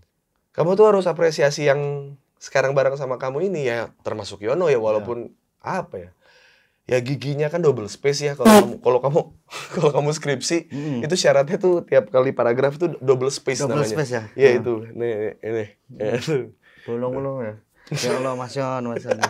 S1: kamu tuh harus apresiasi yang sekarang bareng sama kamu ini ya termasuk Yono ya walaupun yeah. apa ya ya giginya kan double space ya kalau kamu kalau kamu kalau kamu skripsi hmm. itu syaratnya tuh tiap kali paragraf itu double space double namanya. space ya. ya hmm. itu. Nih ini. Hmm.
S2: Bolong-bolong ya. ya Allah Mas Yon, Mas Yon.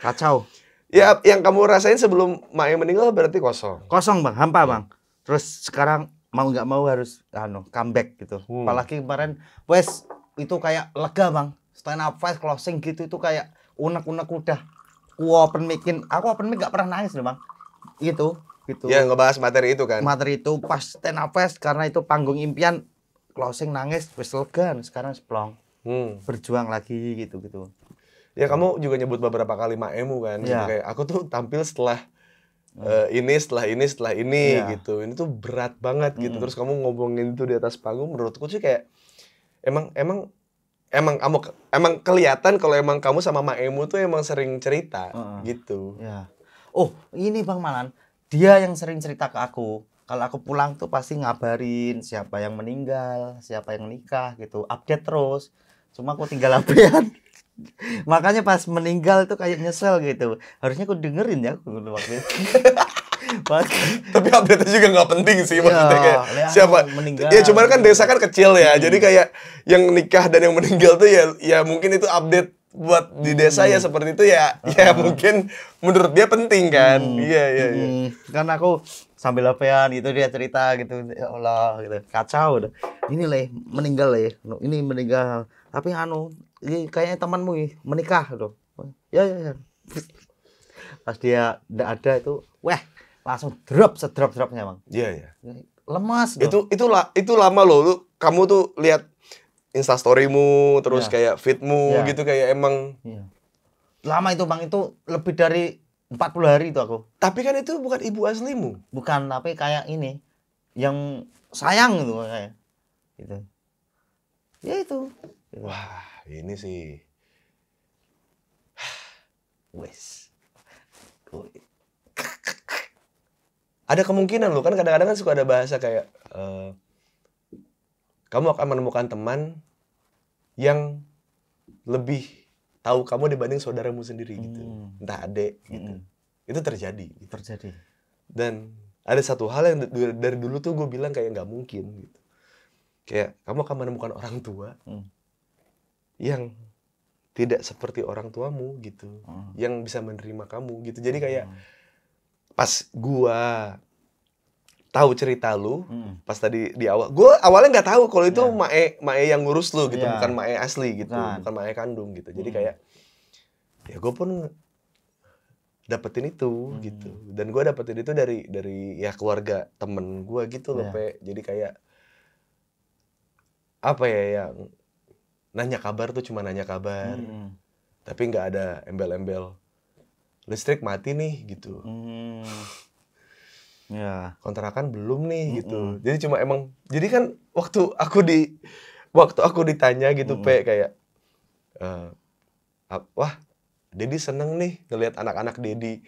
S2: Kacau. Ya yang kamu rasain sebelum yang meninggal berarti kosong. Kosong Bang, hampa iya. Bang. Terus sekarang mau nggak mau harus anu comeback gitu. Hmm. Apalagi kemarin wes itu kayak lega Bang. Stand up fight closing gitu itu kayak unek-unek udah ku open micin aku open mic gak pernah nangis loh bang gitu gitu ya ngebahas materi itu kan materi itu pas stand up fest karena itu panggung impian closing nangis wis sekarang seplong hmm. berjuang lagi gitu gitu ya kamu juga nyebut beberapa kali emu kan ya. kayak aku tuh
S1: tampil setelah Uh, ini setelah ini setelah ini yeah. gitu ini tuh berat banget gitu hmm. terus kamu ngomongin itu di atas panggung menurutku sih kayak emang emang emang kamu emang kelihatan kalau emang kamu sama Mak Emu tuh emang sering cerita uh, gitu. Ya.
S2: Oh, ini Bang Malan, dia yang sering cerita ke aku. Kalau aku pulang tuh pasti ngabarin siapa yang meninggal, siapa yang nikah gitu, update terus. Cuma aku tinggal apian. Makanya pas meninggal tuh kayak nyesel gitu. Harusnya aku dengerin ya aku waktu itu. Tapi update juga nggak penting sih ya, maksudnya kayak ah, siapa.
S1: Meninggal. Ya cuman kan desa kan kecil ya. Hmm. Jadi kayak yang nikah dan yang meninggal tuh ya ya mungkin itu update buat di hmm. desa hmm. ya seperti itu ya uh. ya mungkin menurut dia
S2: penting kan hmm. iya iya iya kan aku sambil lapean gitu dia cerita gitu ya Allah gitu kacau udah ini leh meninggal leh ini meninggal tapi anu ini kayaknya temanmu ya, menikah loh ya ya ya pas dia tidak ada itu wah langsung drop sedrop dropnya bang iya yeah, iya yeah. lemas
S1: dong. itu itu la, itu lama loh lu, kamu tuh lihat instastorymu terus yeah. kayak fitmu yeah. gitu
S2: kayak emang yeah. lama itu bang itu lebih dari 40 hari itu aku tapi kan itu bukan ibu aslimu bukan tapi kayak ini yang sayang gitu kayak gitu ya itu wah ini sih wes
S1: ada kemungkinan lo kan kadang-kadang kan suka ada bahasa kayak uh, kamu akan menemukan teman yang lebih tahu kamu dibanding saudaramu sendiri gitu hmm. entah adik gitu hmm. itu terjadi gitu. terjadi dan ada satu hal yang dari dulu tuh gue bilang kayak nggak mungkin gitu kayak kamu akan menemukan orang tua hmm. yang tidak seperti orang tuamu gitu hmm. yang bisa menerima kamu gitu jadi kayak hmm pas gua tahu cerita lu hmm. pas tadi di awal gua awalnya nggak tahu kalau itu yeah. mae mae yang ngurus lu gitu yeah. bukan mae asli gitu bukan, bukan mae kandung gitu jadi hmm. kayak ya gua pun dapetin itu hmm. gitu dan gua dapetin itu dari dari ya keluarga temen gua gitu loh yeah. pe jadi kayak apa ya yang nanya kabar tuh cuma nanya kabar hmm. tapi nggak ada embel-embel listrik mati nih gitu hmm. ya kontrakan belum nih hmm. gitu jadi cuma emang jadi kan waktu aku di waktu aku ditanya gitu hmm. pe kayak uh, wah Dedi seneng nih ngelihat anak-anak Dedi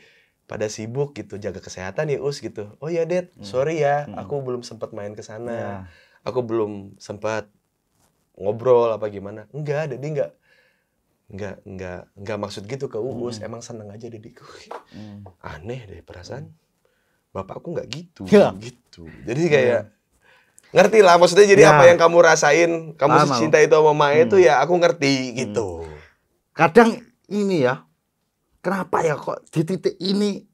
S1: pada sibuk gitu jaga kesehatan ya us gitu oh ya Ded mm. sorry ya hmm. aku belum sempat main ke sana ya. aku belum sempat ngobrol apa gimana enggak Dedi enggak nggak nggak nggak maksud gitu ke Uus hmm. emang seneng aja jadi hmm. aneh deh perasaan bapak aku nggak gitu ya. gitu jadi kayak hmm. ngerti lah maksudnya jadi ya. apa yang kamu rasain kamu Lama. cinta itu sama Mama hmm. itu ya aku ngerti
S2: gitu hmm. kadang ini ya kenapa ya kok di titik ini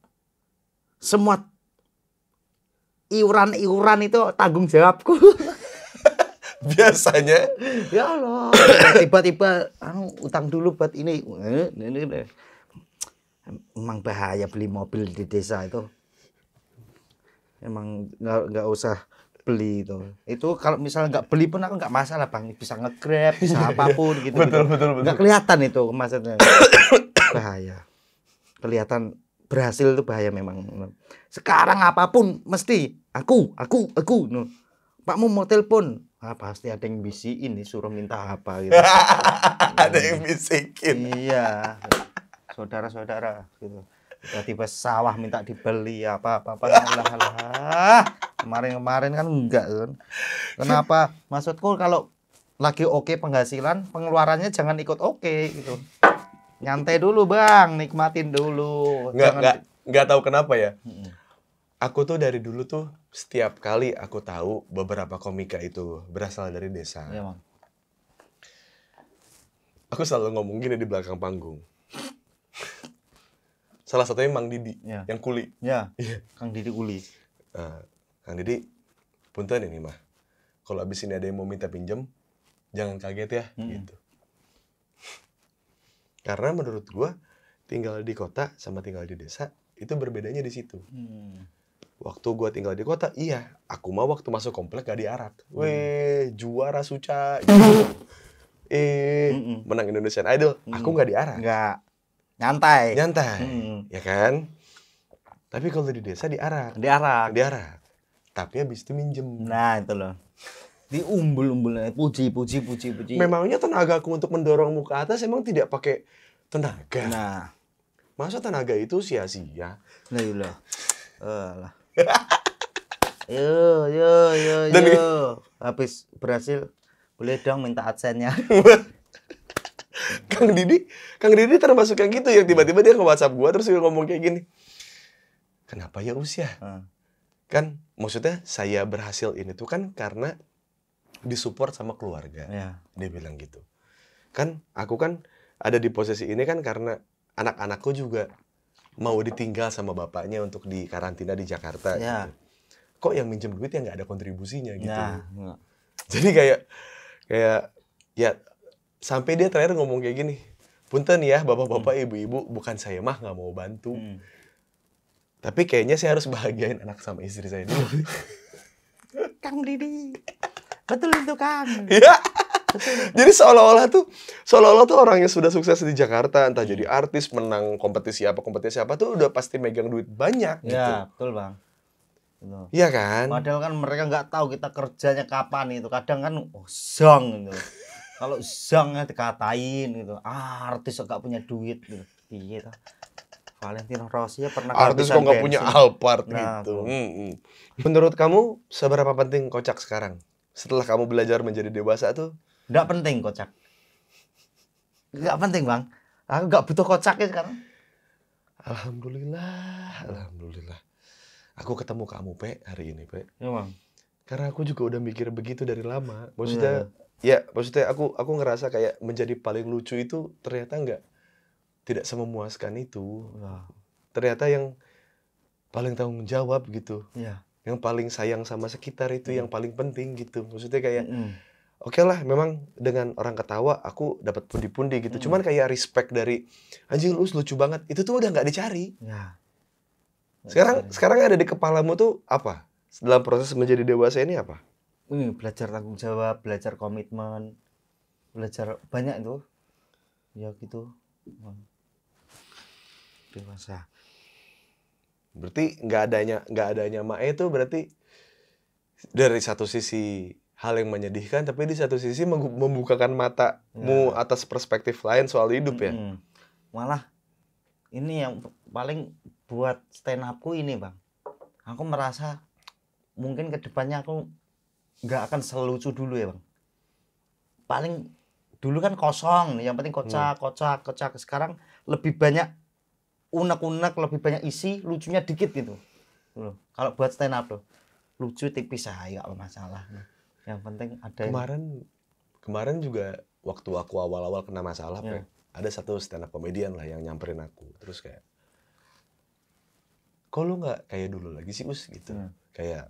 S2: semua iuran-iuran itu tanggung jawabku biasanya ya Allah tiba-tiba anu utang dulu buat eh, ini ini emang bahaya beli mobil di desa itu emang nggak nggak usah beli itu itu kalau misalnya nggak beli pun aku nggak masalah bang bisa ngegrab bisa apapun gitu betul, gitu. betul, nggak kelihatan itu maksudnya bahaya kelihatan berhasil itu bahaya memang sekarang apapun mesti aku aku aku no. pakmu mau telepon ah pasti ada yang bisikin nih suruh minta apa gitu ada yang hmm. bisikin iya saudara-saudara gitu tiba-tiba sawah minta dibeli apa apa apa lah lah kemarin-kemarin kan enggak kan kenapa maksudku kalau lagi oke okay penghasilan pengeluarannya jangan ikut oke okay, gitu nyantai dulu bang nikmatin dulu nggak jangan... nggak
S1: nggak tahu kenapa ya
S2: hmm aku tuh dari dulu tuh
S1: setiap kali aku tahu beberapa komika itu berasal dari desa. Iya, Bang. Aku selalu ngomong gini di belakang panggung. Salah satunya Mang Didi ya. yang kuli. Ya. Kang Didi kuli. Uh, Kang Didi, punten ini mah. Kalau abis ini ada yang mau minta pinjam, jangan kaget ya, hmm. gitu. Karena menurut gua tinggal di kota sama tinggal di desa itu berbedanya di situ. Hmm waktu gua tinggal di kota iya aku mah waktu masuk komplek gak diarat hmm. weh juara suca gitu. eh mm -mm. menang Indonesian Idol mm. aku gak diarak nggak nyantai nyantai mm. ya kan tapi kalau di desa diarak diarak diarak tapi habis itu minjem nah itu loh Di umbul puji puji puji puji memangnya tenagaku untuk mendorongmu ke atas emang tidak pakai tenaga nah masa tenaga itu sia-sia
S2: nah, eh, lah lah yo yo yo Dan Habis berhasil boleh dong minta adsennya
S1: Kang Didi, Kang Didi termasuk yang gitu yang tiba-tiba dia ke WhatsApp gua terus dia ngomong kayak gini. Kenapa ya usia? Ya? Hmm. Kan maksudnya saya berhasil ini tuh kan karena disupport sama keluarga. ya. Dia bilang gitu. Kan aku kan ada di posisi ini kan karena anak-anakku juga mau ditinggal sama bapaknya untuk di karantina di Jakarta ya. gitu. kok yang minjem duit yang nggak ada kontribusinya gitu ya, ya, jadi kayak kayak ya sampai dia terakhir ngomong kayak gini punten ya bapak-bapak hmm. ibu-ibu bukan saya mah nggak mau bantu hmm. tapi kayaknya saya harus bahagiain anak sama istri saya dulu
S2: Kang Didi betul itu Kang ya.
S1: jadi seolah-olah tuh seolah-olah tuh orang yang sudah sukses di Jakarta entah jadi artis menang kompetisi apa kompetisi apa tuh udah pasti megang duit banyak ya, gitu. betul bang. Iya kan? Padahal
S2: kan mereka nggak tahu kita kerjanya kapan itu. Kadang kan oh, zong gitu. Kalau zongnya dikatain gitu. Ah, artis kok punya duit gitu. Iya Valentino Rossi ya pernah artis kok nggak punya Alphard nah, gitu. Mm -hmm. Menurut kamu seberapa penting
S1: kocak sekarang? Setelah kamu belajar menjadi dewasa tuh Nggak penting kocak.
S2: Nggak penting bang. Aku nggak butuh kocaknya sekarang.
S1: Alhamdulillah, alhamdulillah. Aku ketemu kamu pe hari ini pe. Ya bang. Karena aku juga udah mikir begitu dari lama. Iya, maksudnya, ya, ya maksudnya aku aku ngerasa kayak menjadi paling lucu itu ternyata nggak tidak sememuaskan itu. Nah. Ternyata yang paling tanggung jawab gitu. Ya. Yang paling sayang sama sekitar itu hmm. yang paling penting gitu. Maksudnya kayak hmm oke okay lah memang dengan orang ketawa aku dapat pundi-pundi gitu. Hmm. Cuman kayak respect dari anjing lu lucu banget. Itu tuh udah nggak dicari. Ya. Sekarang ya. sekarang ada di kepalamu tuh apa? Dalam proses menjadi dewasa ini apa?
S2: Hmm, belajar tanggung jawab, belajar komitmen, belajar banyak itu. Ya gitu. Dewasa.
S1: Berarti nggak adanya nggak adanya Mae itu berarti dari satu sisi hal yang menyedihkan tapi di satu sisi membukakan matamu yeah. atas perspektif lain soal hidup ya hmm.
S2: malah ini yang paling buat stand upku ini bang aku merasa mungkin kedepannya aku nggak akan selucu dulu ya bang paling dulu kan kosong yang penting kocak hmm. kocak kocak sekarang lebih banyak unek-unek lebih banyak isi lucunya dikit gitu kalau buat stand up loh lucu tipis saya nggak masalah yang penting ada kemarin yang... kemarin juga waktu aku awal-awal kena
S1: masalah yeah. Pe, ada satu stand up komedian lah yang nyamperin aku terus kayak kok lu nggak kayak dulu lagi sih us gitu yeah. kayak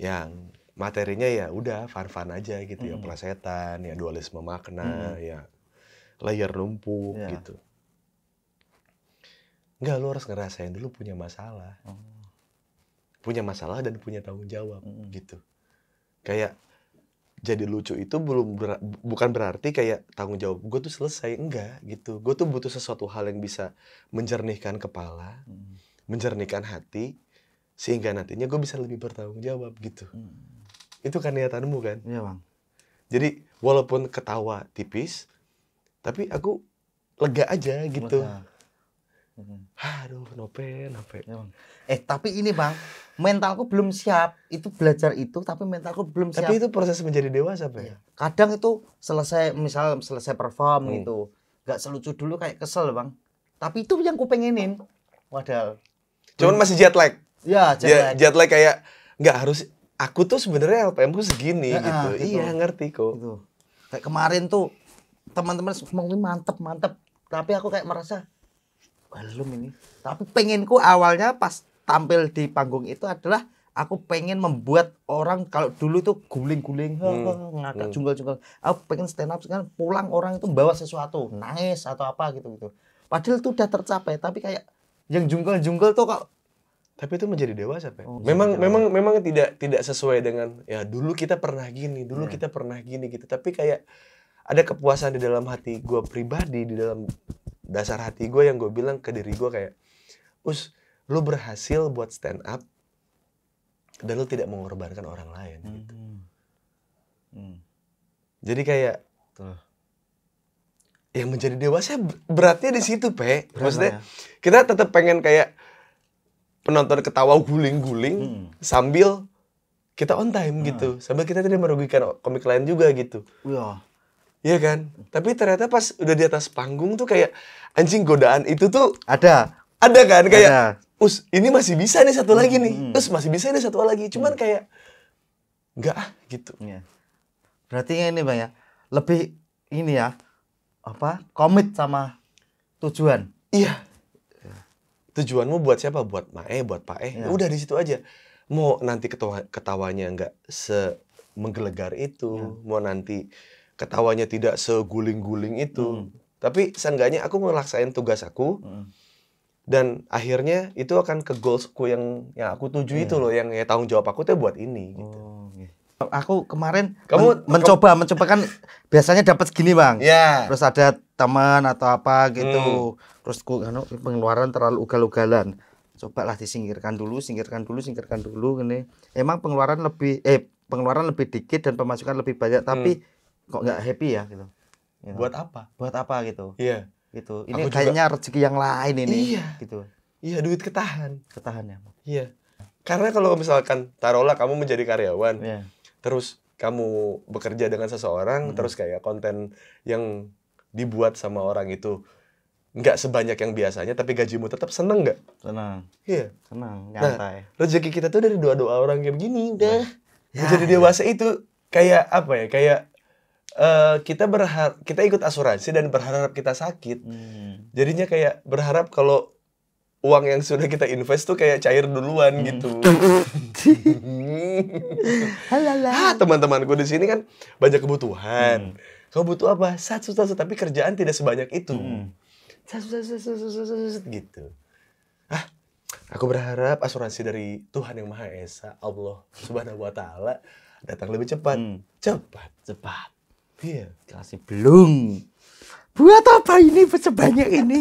S1: yang materinya ya udah fun-fun aja gitu mm. ya hmm. pelasetan ya dualisme makna mm. ya layar lumpuh yeah. gitu nggak lu harus ngerasain dulu punya masalah oh punya masalah dan punya tanggung jawab mm. gitu kayak jadi lucu itu belum ber, bukan berarti kayak tanggung jawab gue tuh selesai enggak gitu gue tuh butuh sesuatu hal yang bisa menjernihkan kepala mm. menjernihkan hati sehingga nantinya gue bisa lebih bertanggung jawab gitu mm. itu kan niatanmu kan iya bang jadi walaupun ketawa tipis tapi aku lega aja gitu lega.
S2: Aduh, nopen, nopen. Eh, tapi ini bang, mentalku belum siap. Itu belajar itu, tapi mentalku belum siap. Tapi itu proses menjadi dewasa, bang. iya. Ya? Kadang itu selesai, misal selesai perform hmm. gitu, gak selucu dulu kayak kesel bang. Tapi itu yang ku pengenin, Cuman masih jet lag. Ya, jet iya, lag. Jet lag kayak nggak
S1: harus. Aku tuh sebenarnya LPM ku segini nah, gitu. gitu. Iya
S2: ngerti kok. Gitu. Kayak kemarin tuh teman-teman semuanya mantep mantep, tapi aku kayak merasa belum ini tapi penginku awalnya pas tampil di panggung itu adalah aku pengen membuat orang kalau dulu itu guling-guling hmm. ngakak hmm. jungkel-jungkel aku pengen stand up sekarang pulang orang itu bawa sesuatu nangis nice, atau apa gitu gitu padahal itu udah tercapai tapi kayak yang jungkel-jungkel tuh kok tapi itu menjadi
S1: dewasa pak oh, memang memang memang tidak tidak sesuai dengan ya dulu kita pernah gini dulu hmm. kita pernah gini gitu tapi kayak ada kepuasan di dalam hati gue pribadi di dalam dasar hati gue yang gue bilang ke diri gue kayak us lu berhasil buat stand up dan lu tidak mengorbankan orang lain hmm. gitu hmm. hmm. jadi kayak Tuh. yang menjadi dewasa beratnya di situ pe Berapa maksudnya ya? kita tetap pengen kayak penonton ketawa guling-guling hmm. sambil kita on time gitu. hmm. gitu sambil kita tidak merugikan komik lain juga gitu Wah. Iya kan? Tapi ternyata pas udah di atas panggung tuh kayak anjing godaan itu tuh ada. Ada kan kayak ada. us ini masih bisa nih satu lagi nih. Hmm. Us masih bisa nih satu lagi. Cuman hmm.
S2: kayak enggak ah, gitu. Iya. Berarti ini Bang ya. Lebih ini ya apa? Komit sama tujuan. Iya.
S1: Tujuanmu buat siapa? Buat Mae, buat Pak Eh. Ya. Udah di situ aja. Mau nanti ketawanya enggak se menggelegar itu, ya. mau nanti ketawanya tidak seguling-guling itu. Hmm. Tapi seenggaknya aku ngelaksain tugas aku. Hmm. Dan akhirnya itu akan ke goalsku yang yang aku tuju yeah. itu hmm. loh, yang ya tanggung jawab aku tuh buat ini. Gitu. Oh,
S2: iya. Aku kemarin kamu men mencoba mencoba kan biasanya dapat segini bang. Yeah. Terus ada teman atau apa gitu. Hmm. Terus ku anu, pengeluaran terlalu ugal-ugalan. lah disingkirkan dulu, singkirkan dulu, singkirkan dulu ini. Emang pengeluaran lebih eh pengeluaran lebih dikit dan pemasukan lebih banyak tapi hmm kok nggak happy ya gitu. You ya. Buat apa? Buat apa gitu. Iya. Yeah. Gitu. Ini Aku kayaknya juga... rezeki yang lain ini. Iya. Gitu. Iya, duit ketahan. Ketahan ya. Iya. Karena kalau misalkan tarola
S1: kamu menjadi karyawan, yeah. terus kamu bekerja dengan seseorang, mm. terus kayak konten yang dibuat sama orang itu nggak sebanyak yang biasanya, tapi gajimu tetap seneng nggak? seneng Iya. Yeah.
S2: Senang. Nyantai. Nah,
S1: rezeki kita tuh dari dua doa orang kayak begini, udah. Ya, menjadi ya. Ah, dewasa iya. itu kayak apa ya? Kayak uh, kita berharap kita ikut asuransi dan berharap kita sakit. Hmm. Jadinya kayak berharap kalau uang yang sudah kita invest tuh kayak cair duluan hmm. gitu.
S2: Halalah.
S1: Ah, teman-temanku di sini kan banyak kebutuhan. Hmm. Kau butuh apa? Satu satu tapi kerjaan tidak sebanyak itu. Hmm.
S2: Satu satu satu satu
S1: gitu. Ah, aku berharap asuransi dari Tuhan yang Maha Esa, Allah Subhanahu wa taala datang lebih cepat. Hmm. Cepat, cepat. Iya. Kasih
S2: belum. Buat apa ini sebanyak ini?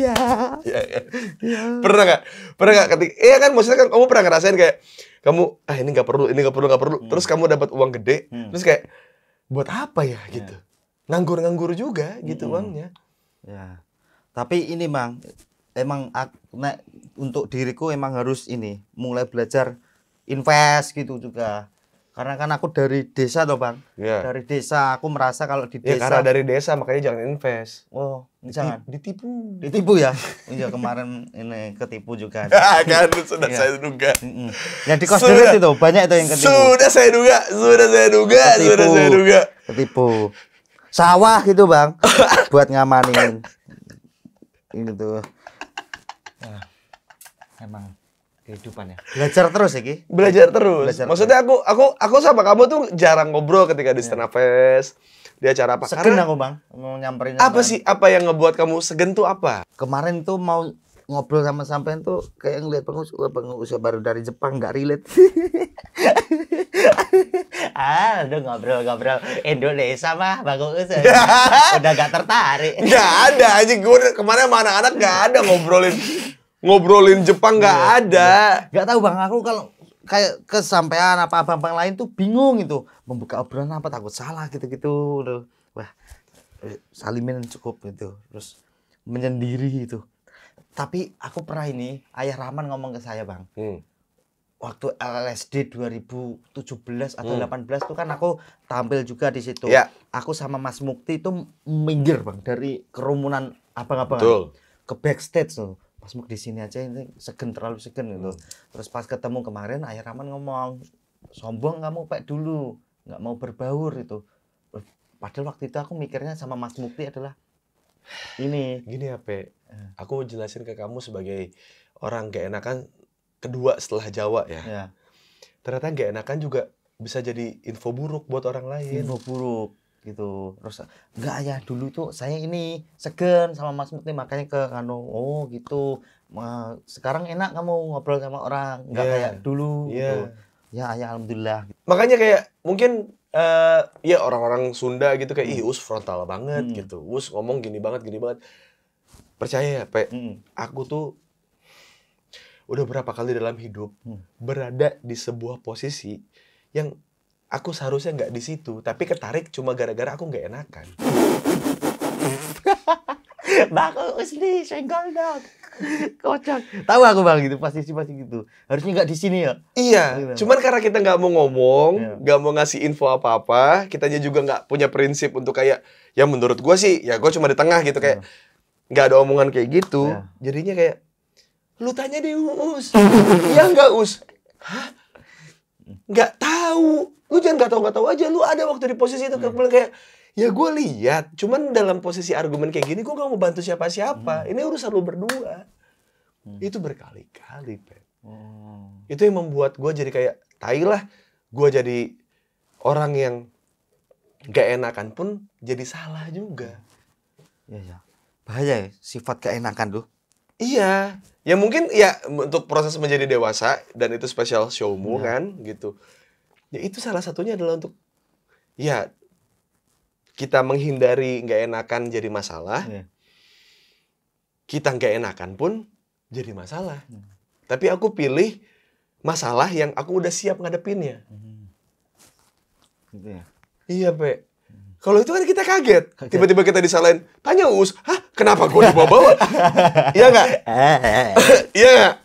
S2: Iya.
S1: Iya. Ya. ya. Pernah gak Pernah gak Ketika, iya kan maksudnya kan kamu pernah ngerasain kayak kamu ah ini nggak perlu, ini nggak perlu, nggak perlu. Hmm. Terus kamu dapat uang gede, hmm. terus kayak
S2: buat apa ya iya. gitu? Nganggur-nganggur juga gitu hmm. uangnya. Ya. Tapi ini mang emang nah, untuk diriku emang harus ini mulai belajar invest gitu juga karena kan aku dari desa toh bang, yeah. dari desa aku merasa kalau di iya, desa. Ya, karena dari desa makanya jangan invest. Oh, jangan. Ditipu. Ditipu ya. Iya kemarin ini ketipu juga. kan sudah yeah. saya duga. Yang Ya di kos itu banyak itu yang ketipu. Sudah saya duga, sudah saya duga, ketipu. sudah saya duga. Ketipu. Sawah gitu bang, buat ngamanin. Ini tuh. Nah, ya, emang ya. Belajar terus ya, Ki? Belajar terus. Belajar
S1: Maksudnya aku aku aku sama kamu tuh jarang ngobrol ketika di iya. stand up fest. Di acara apa? Segen Karena, aku, Bang.
S2: Mau nyamperin. Apa sih apa yang ngebuat kamu segen tuh apa? Kemarin tuh mau ngobrol sama sampean tuh kayak ngeliat pengusaha eh, pengusaha baru dari Jepang nggak relate. ah, udah ngobrol-ngobrol Indonesia mah bagus usaha udah gak tertarik. Gak ada
S1: aja gue kemarin sama anak-anak gak ada ngobrolin
S2: ngobrolin Jepang nggak yeah, ada. Iya. Nggak tahu bang, aku kalau kayak kesampaian apa apa yang lain tuh bingung itu membuka obrolan apa takut salah gitu-gitu. Wah, eh, salimin cukup gitu. Terus menyendiri gitu Tapi aku pernah ini ayah Rahman ngomong ke saya bang. Hmm. Waktu LSD 2017 atau hmm. 18 tuh kan aku tampil juga di situ. Yeah. Aku sama Mas Mukti itu minggir bang dari kerumunan apa-apa ke backstage tuh Mas Muk di sini aja ini segen terlalu segen gitu. Hmm. Terus pas ketemu kemarin Ayah Rahman ngomong sombong kamu pak dulu nggak mau berbaur itu. Padahal waktu itu aku mikirnya sama Mas Mukti adalah ini. Gini ya pak eh. aku jelasin ke kamu
S1: sebagai orang gak enakan kedua setelah Jawa ya. ya. Ternyata gak enakan juga bisa jadi info buruk buat orang lain. Info
S2: buruk gitu terus enggak ya dulu tuh saya ini segen sama Mas Mukti makanya ke kanu oh gitu sekarang enak kamu ngobrol sama orang enggak yeah. kayak dulu yeah. gitu. ya ya alhamdulillah gitu.
S1: makanya kayak mungkin uh, ya orang-orang Sunda gitu kayak ih hmm. us frontal banget hmm. gitu us ngomong gini banget gini banget percaya ya pe hmm. aku tuh udah berapa kali dalam hidup hmm. berada di sebuah posisi yang aku seharusnya nggak di situ tapi ketarik cuma gara-gara aku nggak enakan
S2: bang sini senggol dong kocak tahu aku bang gitu pasti sih pasti gitu harusnya nggak di sini ya iya gitu. cuman karena kita
S1: nggak mau ngomong iya. nggak iya. mau ngasih info apa apa kitanya juga nggak punya prinsip untuk kayak ya menurut gue sih ya gue cuma di tengah gitu kayak iya. nggak ada omongan kayak gitu iya. jadinya kayak lu tanya deh us ya nggak us hah nggak tahu lu jangan nggak tahu nggak tahu aja lu ada waktu di posisi itu hmm. kayak ya gue lihat cuman dalam posisi argumen kayak gini gue gak mau bantu siapa siapa hmm. ini urusan lu berdua hmm. itu berkali-kali pep hmm. itu yang membuat gue jadi kayak tai lah gue jadi orang yang gak enakan pun jadi salah juga
S2: ya, ya. bahaya ya sifat keenakan tuh iya
S1: ya mungkin ya untuk proses menjadi dewasa dan itu spesial showmu ya. kan gitu ya itu salah satunya adalah untuk ya kita menghindari nggak enakan jadi masalah ya. kita nggak enakan pun jadi masalah ya. tapi aku pilih masalah yang aku udah siap ngadepinnya mhm. gitu ya iya pe kalau itu kan kita kaget. Tiba-tiba kita disalahin. Tanya US, hah kenapa gue dibawa-bawa? Iya nggak? Eh. Iya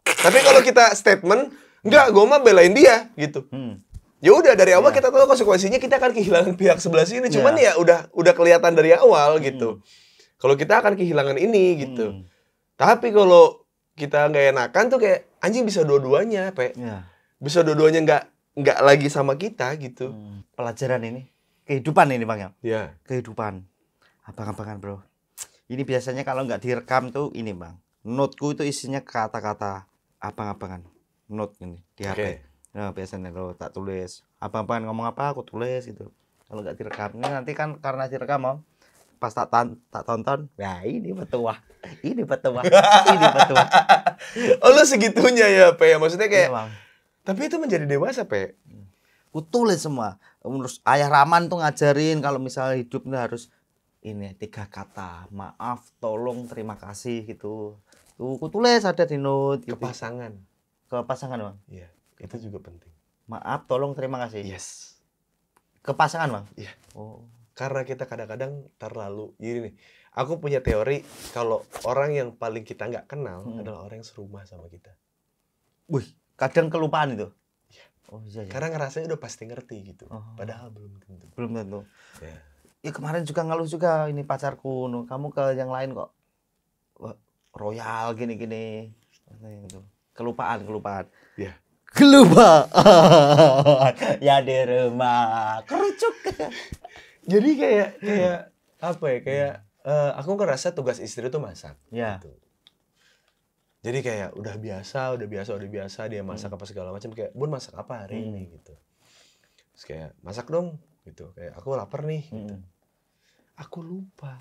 S1: Tapi kalau kita statement, nggak, gue mah belain dia gitu. Hmm. Ya udah dari awal yeah. kita tahu konsekuensinya kita akan kehilangan pihak sebelah sini. Iya. Cuman yeah. ya udah udah kelihatan dari awal gitu. hmm. gitu. Kalau kita akan kehilangan ini gitu. Hmm. Tapi kalau kita nggak enakan tuh kayak anjing bisa dua-duanya, pe. Yeah. Bisa dua-duanya
S2: nggak nggak lagi sama kita gitu. Hmm. Pelajaran ini kehidupan ini bang ya yeah. kehidupan abang-abangan bro ini biasanya kalau nggak direkam tuh ini bang notku itu isinya kata-kata abang-abangan not ini di HP okay. nah biasanya lo tak tulis abang-abangan ngomong apa aku tulis gitu kalau nggak direkam ini nanti kan karena direkam om pas tak tan tak tonton ya ini petua ini petua ini petua oh lo segitunya ya pe maksudnya kayak iya, tapi itu menjadi dewasa pe Kutulis tulis semua terus ayah Raman tuh ngajarin kalau misalnya hidup tuh harus ini tiga kata maaf tolong terima kasih gitu tuh aku tulis ada di note gitu. ke pasangan ke pasangan bang iya itu juga penting maaf tolong terima kasih yes ke pasangan bang iya oh karena kita
S1: kadang-kadang terlalu gini nih aku punya teori kalau orang yang paling kita nggak kenal hmm. adalah orang yang serumah sama kita
S2: wih kadang kelupaan itu Oh iya. iya. Karena ngerasanya
S1: udah pasti ngerti gitu. Oh. Padahal belum
S2: tentu. Belum tentu. Ya. ya kemarin juga ngeluh juga ini pacarku, kamu ke yang lain kok royal gini-gini. Gitu. Kelupaan, kelupaan. Iya. Yeah. Kelupaan. ya di rumah kerucuk. Jadi kayak
S1: kayak apa ya? Kayak uh, aku ngerasa tugas istri itu masak. Iya Yeah. Gitu jadi kayak udah biasa udah biasa udah biasa dia masak hmm. apa segala macam kayak bun masak apa hari hmm. ini gitu terus kayak masak dong gitu kayak aku lapar nih gitu. hmm. gitu. aku lupa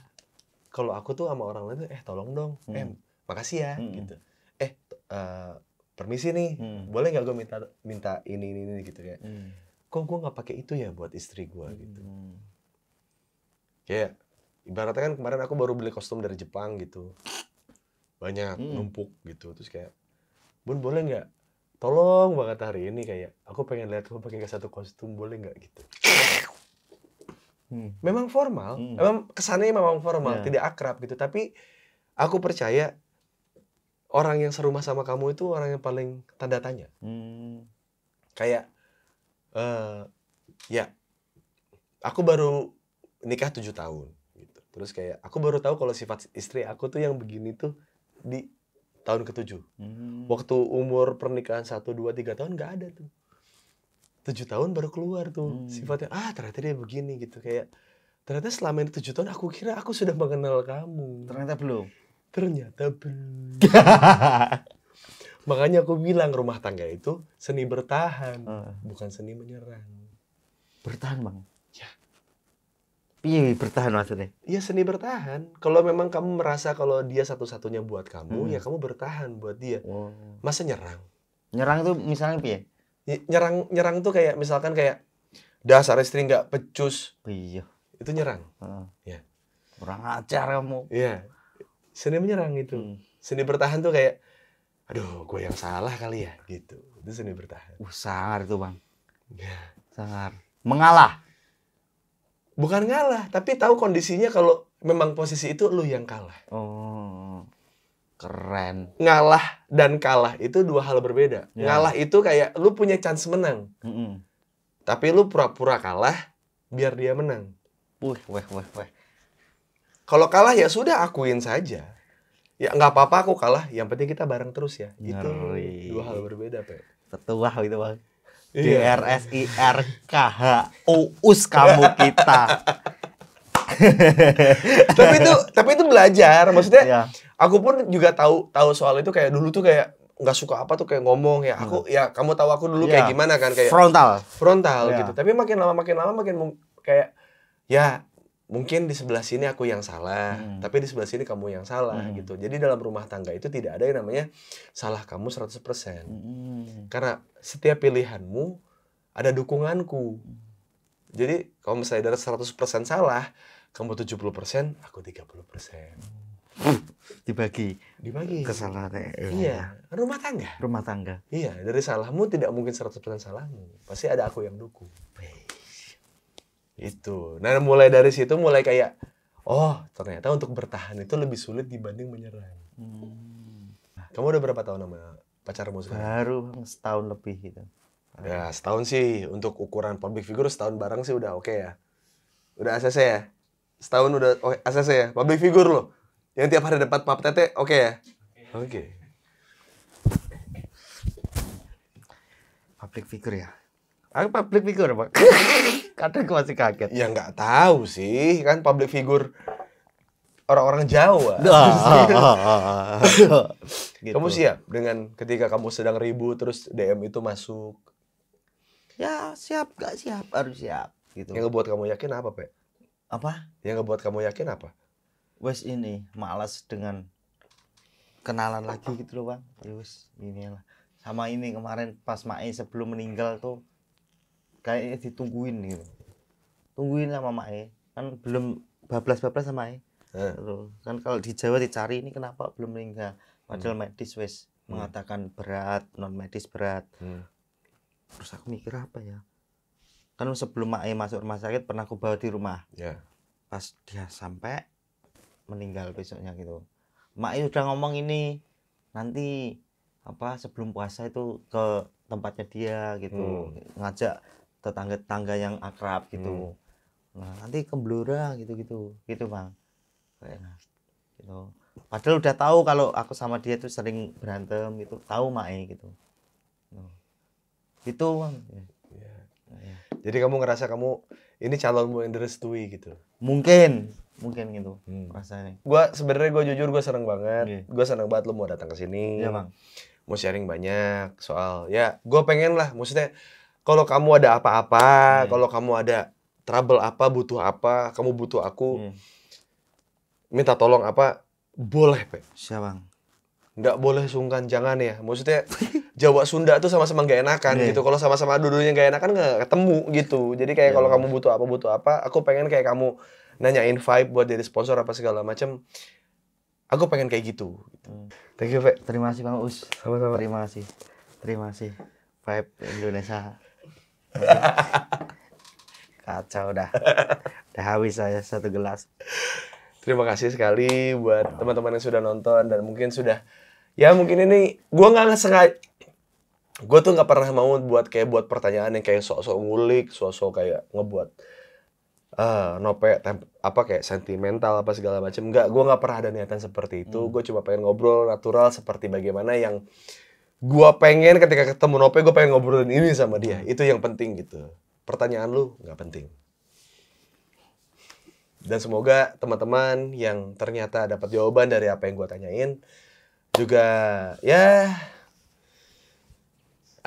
S1: kalau aku tuh sama orang lain tuh eh tolong dong hmm. eh makasih ya hmm. gitu eh uh, permisi nih hmm. boleh nggak gue minta minta ini ini, ini gitu kayak hmm. kok gue nggak pakai itu ya buat istri gue gitu. hmm. gitu kayak ibaratnya kan kemarin aku baru beli kostum dari Jepang gitu banyak hmm. numpuk gitu terus kayak bun boleh nggak tolong banget hari ini kayak aku pengen lihat lo pakai satu kostum boleh nggak gitu hmm. memang formal hmm. memang kesannya memang formal yeah. tidak akrab gitu tapi aku percaya orang yang serumah sama kamu itu orang yang paling tanda tanya
S2: hmm.
S1: kayak uh, ya aku baru nikah tujuh tahun gitu terus kayak aku baru tahu kalau sifat istri aku tuh yang begini tuh di tahun ketujuh. Hmm. Waktu umur pernikahan satu dua tiga tahun nggak ada tuh. Tujuh tahun baru keluar tuh hmm. sifatnya. Ah ternyata dia begini gitu kayak ternyata selama ini tujuh tahun aku kira aku sudah mengenal kamu. Ternyata belum. Ternyata belum. Makanya aku bilang rumah tangga itu seni bertahan, uh. bukan seni menyerang.
S2: Bertahan bang. Iya bertahan maksudnya.
S1: Iya seni bertahan. Kalau memang kamu merasa kalau dia satu-satunya buat kamu, hmm. ya kamu bertahan buat dia. Wow. Oh. Masa nyerang? Nyerang tuh misalnya piye? Ya? Nyerang nyerang tuh kayak misalkan kayak dasar istri nggak pecus. Iya. Itu nyerang. Hmm. Ya. Kurang ajar kamu. Iya. Seni menyerang itu. Hmm. Seni bertahan tuh kayak aduh, gue yang salah kali ya gitu. Itu seni bertahan.
S2: Uh, sangar itu, Bang. Ya. Sangar. Mengalah bukan ngalah
S1: tapi tahu kondisinya kalau memang posisi itu lu yang kalah
S2: oh
S1: keren ngalah dan kalah itu dua hal berbeda yeah. ngalah itu kayak lu punya chance menang mm -hmm. tapi lu pura-pura kalah biar dia menang wih wih wih wih kalau kalah ya sudah akuin saja ya nggak apa-apa aku kalah yang penting kita bareng terus ya Ngeri. itu dua hal berbeda pak
S2: petuah gitu bang
S1: Iya. D R S I R
S2: K H O us kamu kita.
S1: tapi itu tapi itu belajar maksudnya. Iya.
S2: Aku pun juga tahu
S1: tahu soal itu kayak dulu tuh kayak nggak suka apa tuh kayak ngomong ya aku hmm. ya kamu tahu aku dulu yeah. kayak iya. gimana kan kayak frontal frontal yeah. gitu tapi makin lama makin lama makin kayak ya mungkin di sebelah sini aku yang salah, hmm. tapi di sebelah sini kamu yang salah hmm. gitu. Jadi dalam rumah tangga itu tidak ada yang namanya salah kamu 100%. Hmm. Karena setiap pilihanmu ada dukunganku. Hmm. Jadi kalau misalnya dari 100% salah, kamu 70%, aku 30%.
S2: Hmm. Dibagi. Dibagi. Kesalahan. Eh, eh, iya, ya. rumah tangga. Rumah tangga.
S1: Iya, dari salahmu tidak mungkin 100% salahmu. Pasti ada aku yang dukung. Itu. Nah, mulai dari situ mulai kayak oh, ternyata untuk bertahan itu lebih sulit dibanding menyerang. Hmm. Kamu udah berapa tahun sama pacarmu sekarang? Baru
S2: setahun lebih gitu. Ya,
S1: setahun sih untuk ukuran public figure setahun bareng sih udah oke okay ya. Udah ACC ya? Setahun udah oh, ACC ya? Public figure loh. Yang tiap hari dapat pap tete oke okay ya? Oke. Okay.
S2: Public figure ya?
S1: Aku public figure, Pak. kadang masih kaget. Ya nggak tahu sih, kan public figure orang-orang Jawa. Ah, ah, gitu. Ah, ah, ah, gitu. Kamu siap dengan ketika kamu sedang ribut terus DM itu masuk?
S2: Ya siap, gak siap harus siap. Gitu. Yang ngebuat kamu yakin apa, Pak? Apa? Yang ngebuat kamu yakin apa? Wes ini malas dengan kenalan lagi gitu loh bang. Ya, wes ini lah. Sama ini kemarin pas Mai sebelum meninggal tuh kayaknya ditungguin gitu tungguin sama eh kan belum bablas-bablas sama eh. Terus, gitu. kan kalau di Jawa dicari ini kenapa belum meninggal padahal hmm. medis wes hmm. mengatakan berat non medis berat hmm. terus aku mikir apa ya kan sebelum mae masuk rumah sakit pernah aku bawa di rumah yeah. pas dia sampai meninggal besoknya gitu mae udah ngomong ini nanti apa sebelum puasa itu ke tempatnya dia gitu hmm. ngajak tetangga-tetangga yang akrab gitu. Hmm. Nah, nanti kemblura gitu-gitu. Gitu, Bang. Enak. Nah, gitu. Padahal udah tahu kalau aku sama dia tuh sering berantem gitu, tahu Mae gitu. Nah, gitu, Itu, Bang. Ya. Nah, ya. Jadi kamu ngerasa kamu ini calonmu yang direstui gitu. Mungkin, mungkin gitu hmm. rasanya.
S1: Gua sebenarnya gue jujur gue seneng banget. Yeah. Gue seneng banget lu mau datang ke sini. Iya, Bang. Mau sharing banyak soal ya gue pengen lah maksudnya kalau kamu ada apa-apa, hmm. kalau kamu ada trouble apa, butuh apa, kamu butuh aku, hmm. minta tolong apa,
S2: boleh, Pak. Siap, Bang.
S1: Nggak boleh sungkan, jangan ya. Maksudnya Jawa Sunda tuh sama-sama nggak enakan yeah. gitu. Kalau sama-sama dulunya nggak enakan nggak ketemu gitu. Jadi kayak yeah. kalau kamu butuh apa, butuh apa, aku pengen kayak kamu nanyain vibe buat jadi sponsor apa segala macem.
S2: Aku pengen kayak gitu. Hmm. Thank you, Pak. Terima kasih, Bang Us. Sama-sama. Terima kasih. Terima kasih. Vibe Indonesia. Kacau dah. Udah habis saya satu
S1: gelas. Terima kasih sekali buat teman-teman yang sudah nonton dan mungkin sudah ya mungkin ini gue nggak sengaja gue tuh nggak pernah mau buat kayak buat pertanyaan yang kayak sok-sok ngulik, sok-sok kayak ngebuat uh, eh, nope temp, apa kayak sentimental apa segala macam. Enggak, gue nggak pernah ada niatan seperti itu. Hmm. Gue cuma pengen ngobrol natural seperti bagaimana yang Gua pengen ketika ketemu Nope, gue pengen ngobrolin ini sama dia. Itu yang penting gitu. Pertanyaan lu nggak penting. Dan semoga teman-teman yang ternyata dapat jawaban dari apa yang gue tanyain juga ya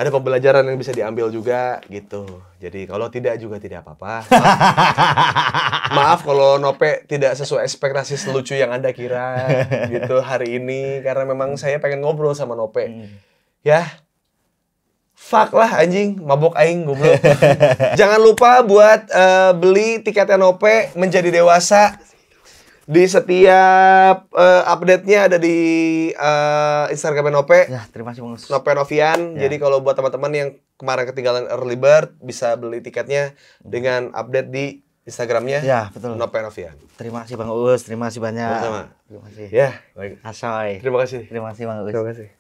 S1: ada pembelajaran yang bisa diambil juga gitu. Jadi kalau tidak juga tidak apa-apa. Maaf, maaf kalau Nope tidak sesuai ekspektasi selucu yang Anda kira gitu hari ini karena memang saya pengen ngobrol sama Nope. Hmm ya fuck lah anjing mabok aing goblok jangan lupa buat uh, beli tiket NOP menjadi dewasa di setiap uh, update-nya ada di uh, Instagram NOP Ya, terima kasih Bang NOP Novian. Ya. Jadi kalau buat teman-teman yang kemarin ketinggalan early bird bisa beli tiketnya hmm. dengan update di Instagramnya. Ya, betul. NOP Novian.
S2: Terima kasih Bang Uus, terima kasih banyak. Terima kasih. Ya, baik. Asoy. Terima kasih. Terima kasih Bang Uus. Terima kasih.